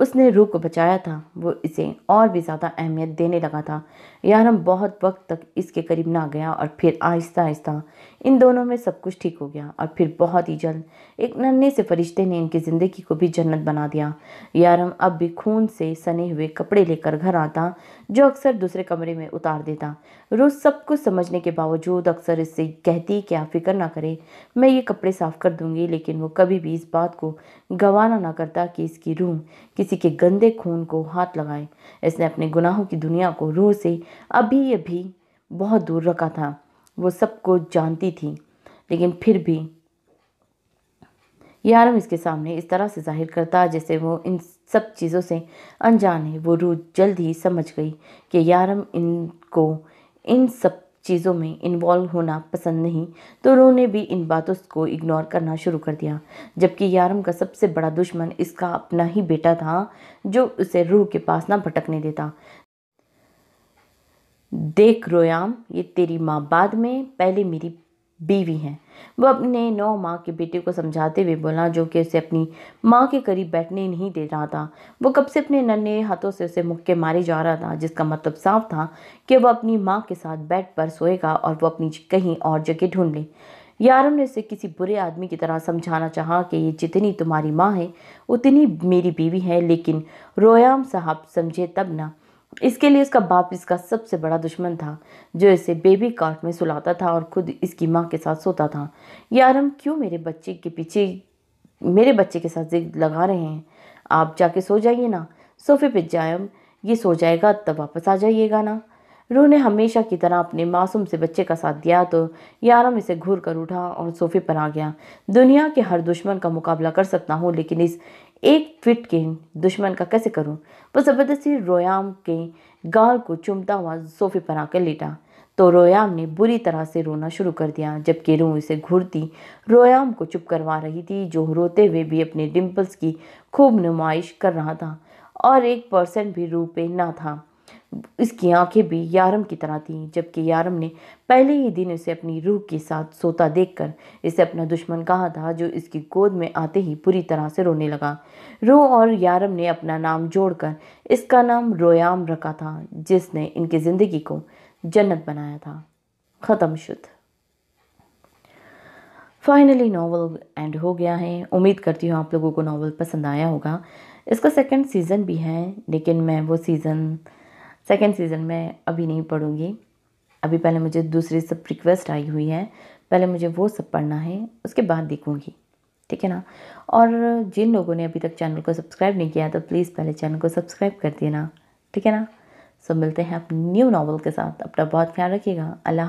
उसने रूह को बचाया था वो इसे और भी ज़्यादा अहमियत देने लगा था यारम बहुत वक्त तक इसके करीब ना गया और फिर आहिस्ता आहिस्ता इन दोनों में सब कुछ ठीक हो गया और फिर बहुत ही जल्द एक नन्हे से फरिश्ते ने इनकी ज़िंदगी को भी जन्नत बना दिया यारम अब भी खून से सने हुए कपड़े लेकर घर आता जो अक्सर दूसरे कमरे में उतार देता रोज़ सब कुछ समझने के बावजूद अक्सर इससे कहती कि आप फिक्र ना करें मैं ये कपड़े साफ़ कर दूँगी लेकिन वो कभी भी इस बात को गंवाना ना करता कि इसकी रूह किसी के गंदे खून को हाथ लगाए इसने अपने गुनाहों की दुनिया को रूह से अभी अभी बहुत दूर रखा था वो सबको जानती थी लेकिन फिर भी यारम इसके सामने इस तरह से जाहिर करता जैसे वो इन सब चीज़ों से अनजान है वो रूह जल्द ही समझ गई कि यारम इनको इन सब चीज़ों में इन्वॉल्व होना पसंद नहीं तो उन्होंने भी इन बातों को इग्नोर करना शुरू कर दिया जबकि यारम का सबसे बड़ा दुश्मन इसका अपना ही बेटा था जो उसे रूह के पास ना भटकने देता देख रोयाम ये तेरी माँ बाद में पहले मेरी बीवी हैं वह अपने नौ माँ के बेटे को समझाते हुए बोला जो कि उसे अपनी माँ के करीब बैठने नहीं दे रहा था वो कब से अपने नन्हे हाथों से उसे मुक्के मारे जा रहा था जिसका मतलब साफ था कि वह अपनी माँ के साथ बेड पर सोएगा और वह अपनी कहीं और जगह ढूंढ ले यारों ने उसे किसी बुरे आदमी की तरह समझाना चाहा कि ये जितनी तुम्हारी माँ है उतनी मेरी बीवी है लेकिन रोयाम साहब समझे तब ना इसके लिए उसका बाप इसका सबसे बड़ा दुश्मन था जो इसे बेबी कार्ट में सुलाता था और खुद इसकी माँ के साथ सोता था यार हम क्यों मेरे बच्चे के पीछे मेरे बच्चे के साथ जिद लगा रहे हैं आप जाके सो जाइए ना सोफे पे जाए ये सो जाएगा तब वापस आ जाइएगा ना रूह ने हमेशा की तरह अपने मासूम से बच्चे का साथ दिया तो यारम इसे घूर कर उठा और सोफे पर आ गया दुनिया के हर दुश्मन का मुकाबला कर सकता हूँ लेकिन इस एक फिट के दुश्मन का कैसे करूं वो ज़बरदस्ती रोयाम के गाल को चुमता हुआ सोफे पर आकर लेटा तो रोयाम ने बुरी तरह से रोना शुरू कर दिया जबकि रू उसे घूरती रोयाम को चुप करवा रही थी जो रोते हुए भी अपने डिम्पल्स की खूब नुमाइश कर रहा था और एक परसेंट भी रू पे ना था इसकी आंखें भी यारम की तरह थीं जबकि यारम ने पहले ही दिन उसे अपनी रूह के साथ सोता देखकर इसे अपना दुश्मन कहा था जो इसकी गोद में आते ही पूरी तरह से रोने लगा रूह और यारम ने अपना नाम जोड़कर इसका नाम रोयाम रखा था जिसने इनकी ज़िंदगी को जन्नत बनाया था ख़त्म शुद्ध फाइनली नावल एंड हो गया है उम्मीद करती हूँ आप लोगों को नावल पसंद आया होगा इसका सेकेंड सीज़न भी है लेकिन मैं वो सीज़न सेकेंड सीज़न में अभी नहीं पढ़ूँगी अभी पहले मुझे दूसरी सब रिक्वेस्ट आई हुई है पहले मुझे वो सब पढ़ना है उसके बाद देखूँगी ठीक है ना और जिन लोगों ने अभी तक चैनल को सब्सक्राइब नहीं किया तो प्लीज़ पहले चैनल को सब्सक्राइब कर देना ठीक है ना सो मिलते हैं आप न्यू नावल के साथ अपना बहुत ख्याल रखिएगा अल्लाह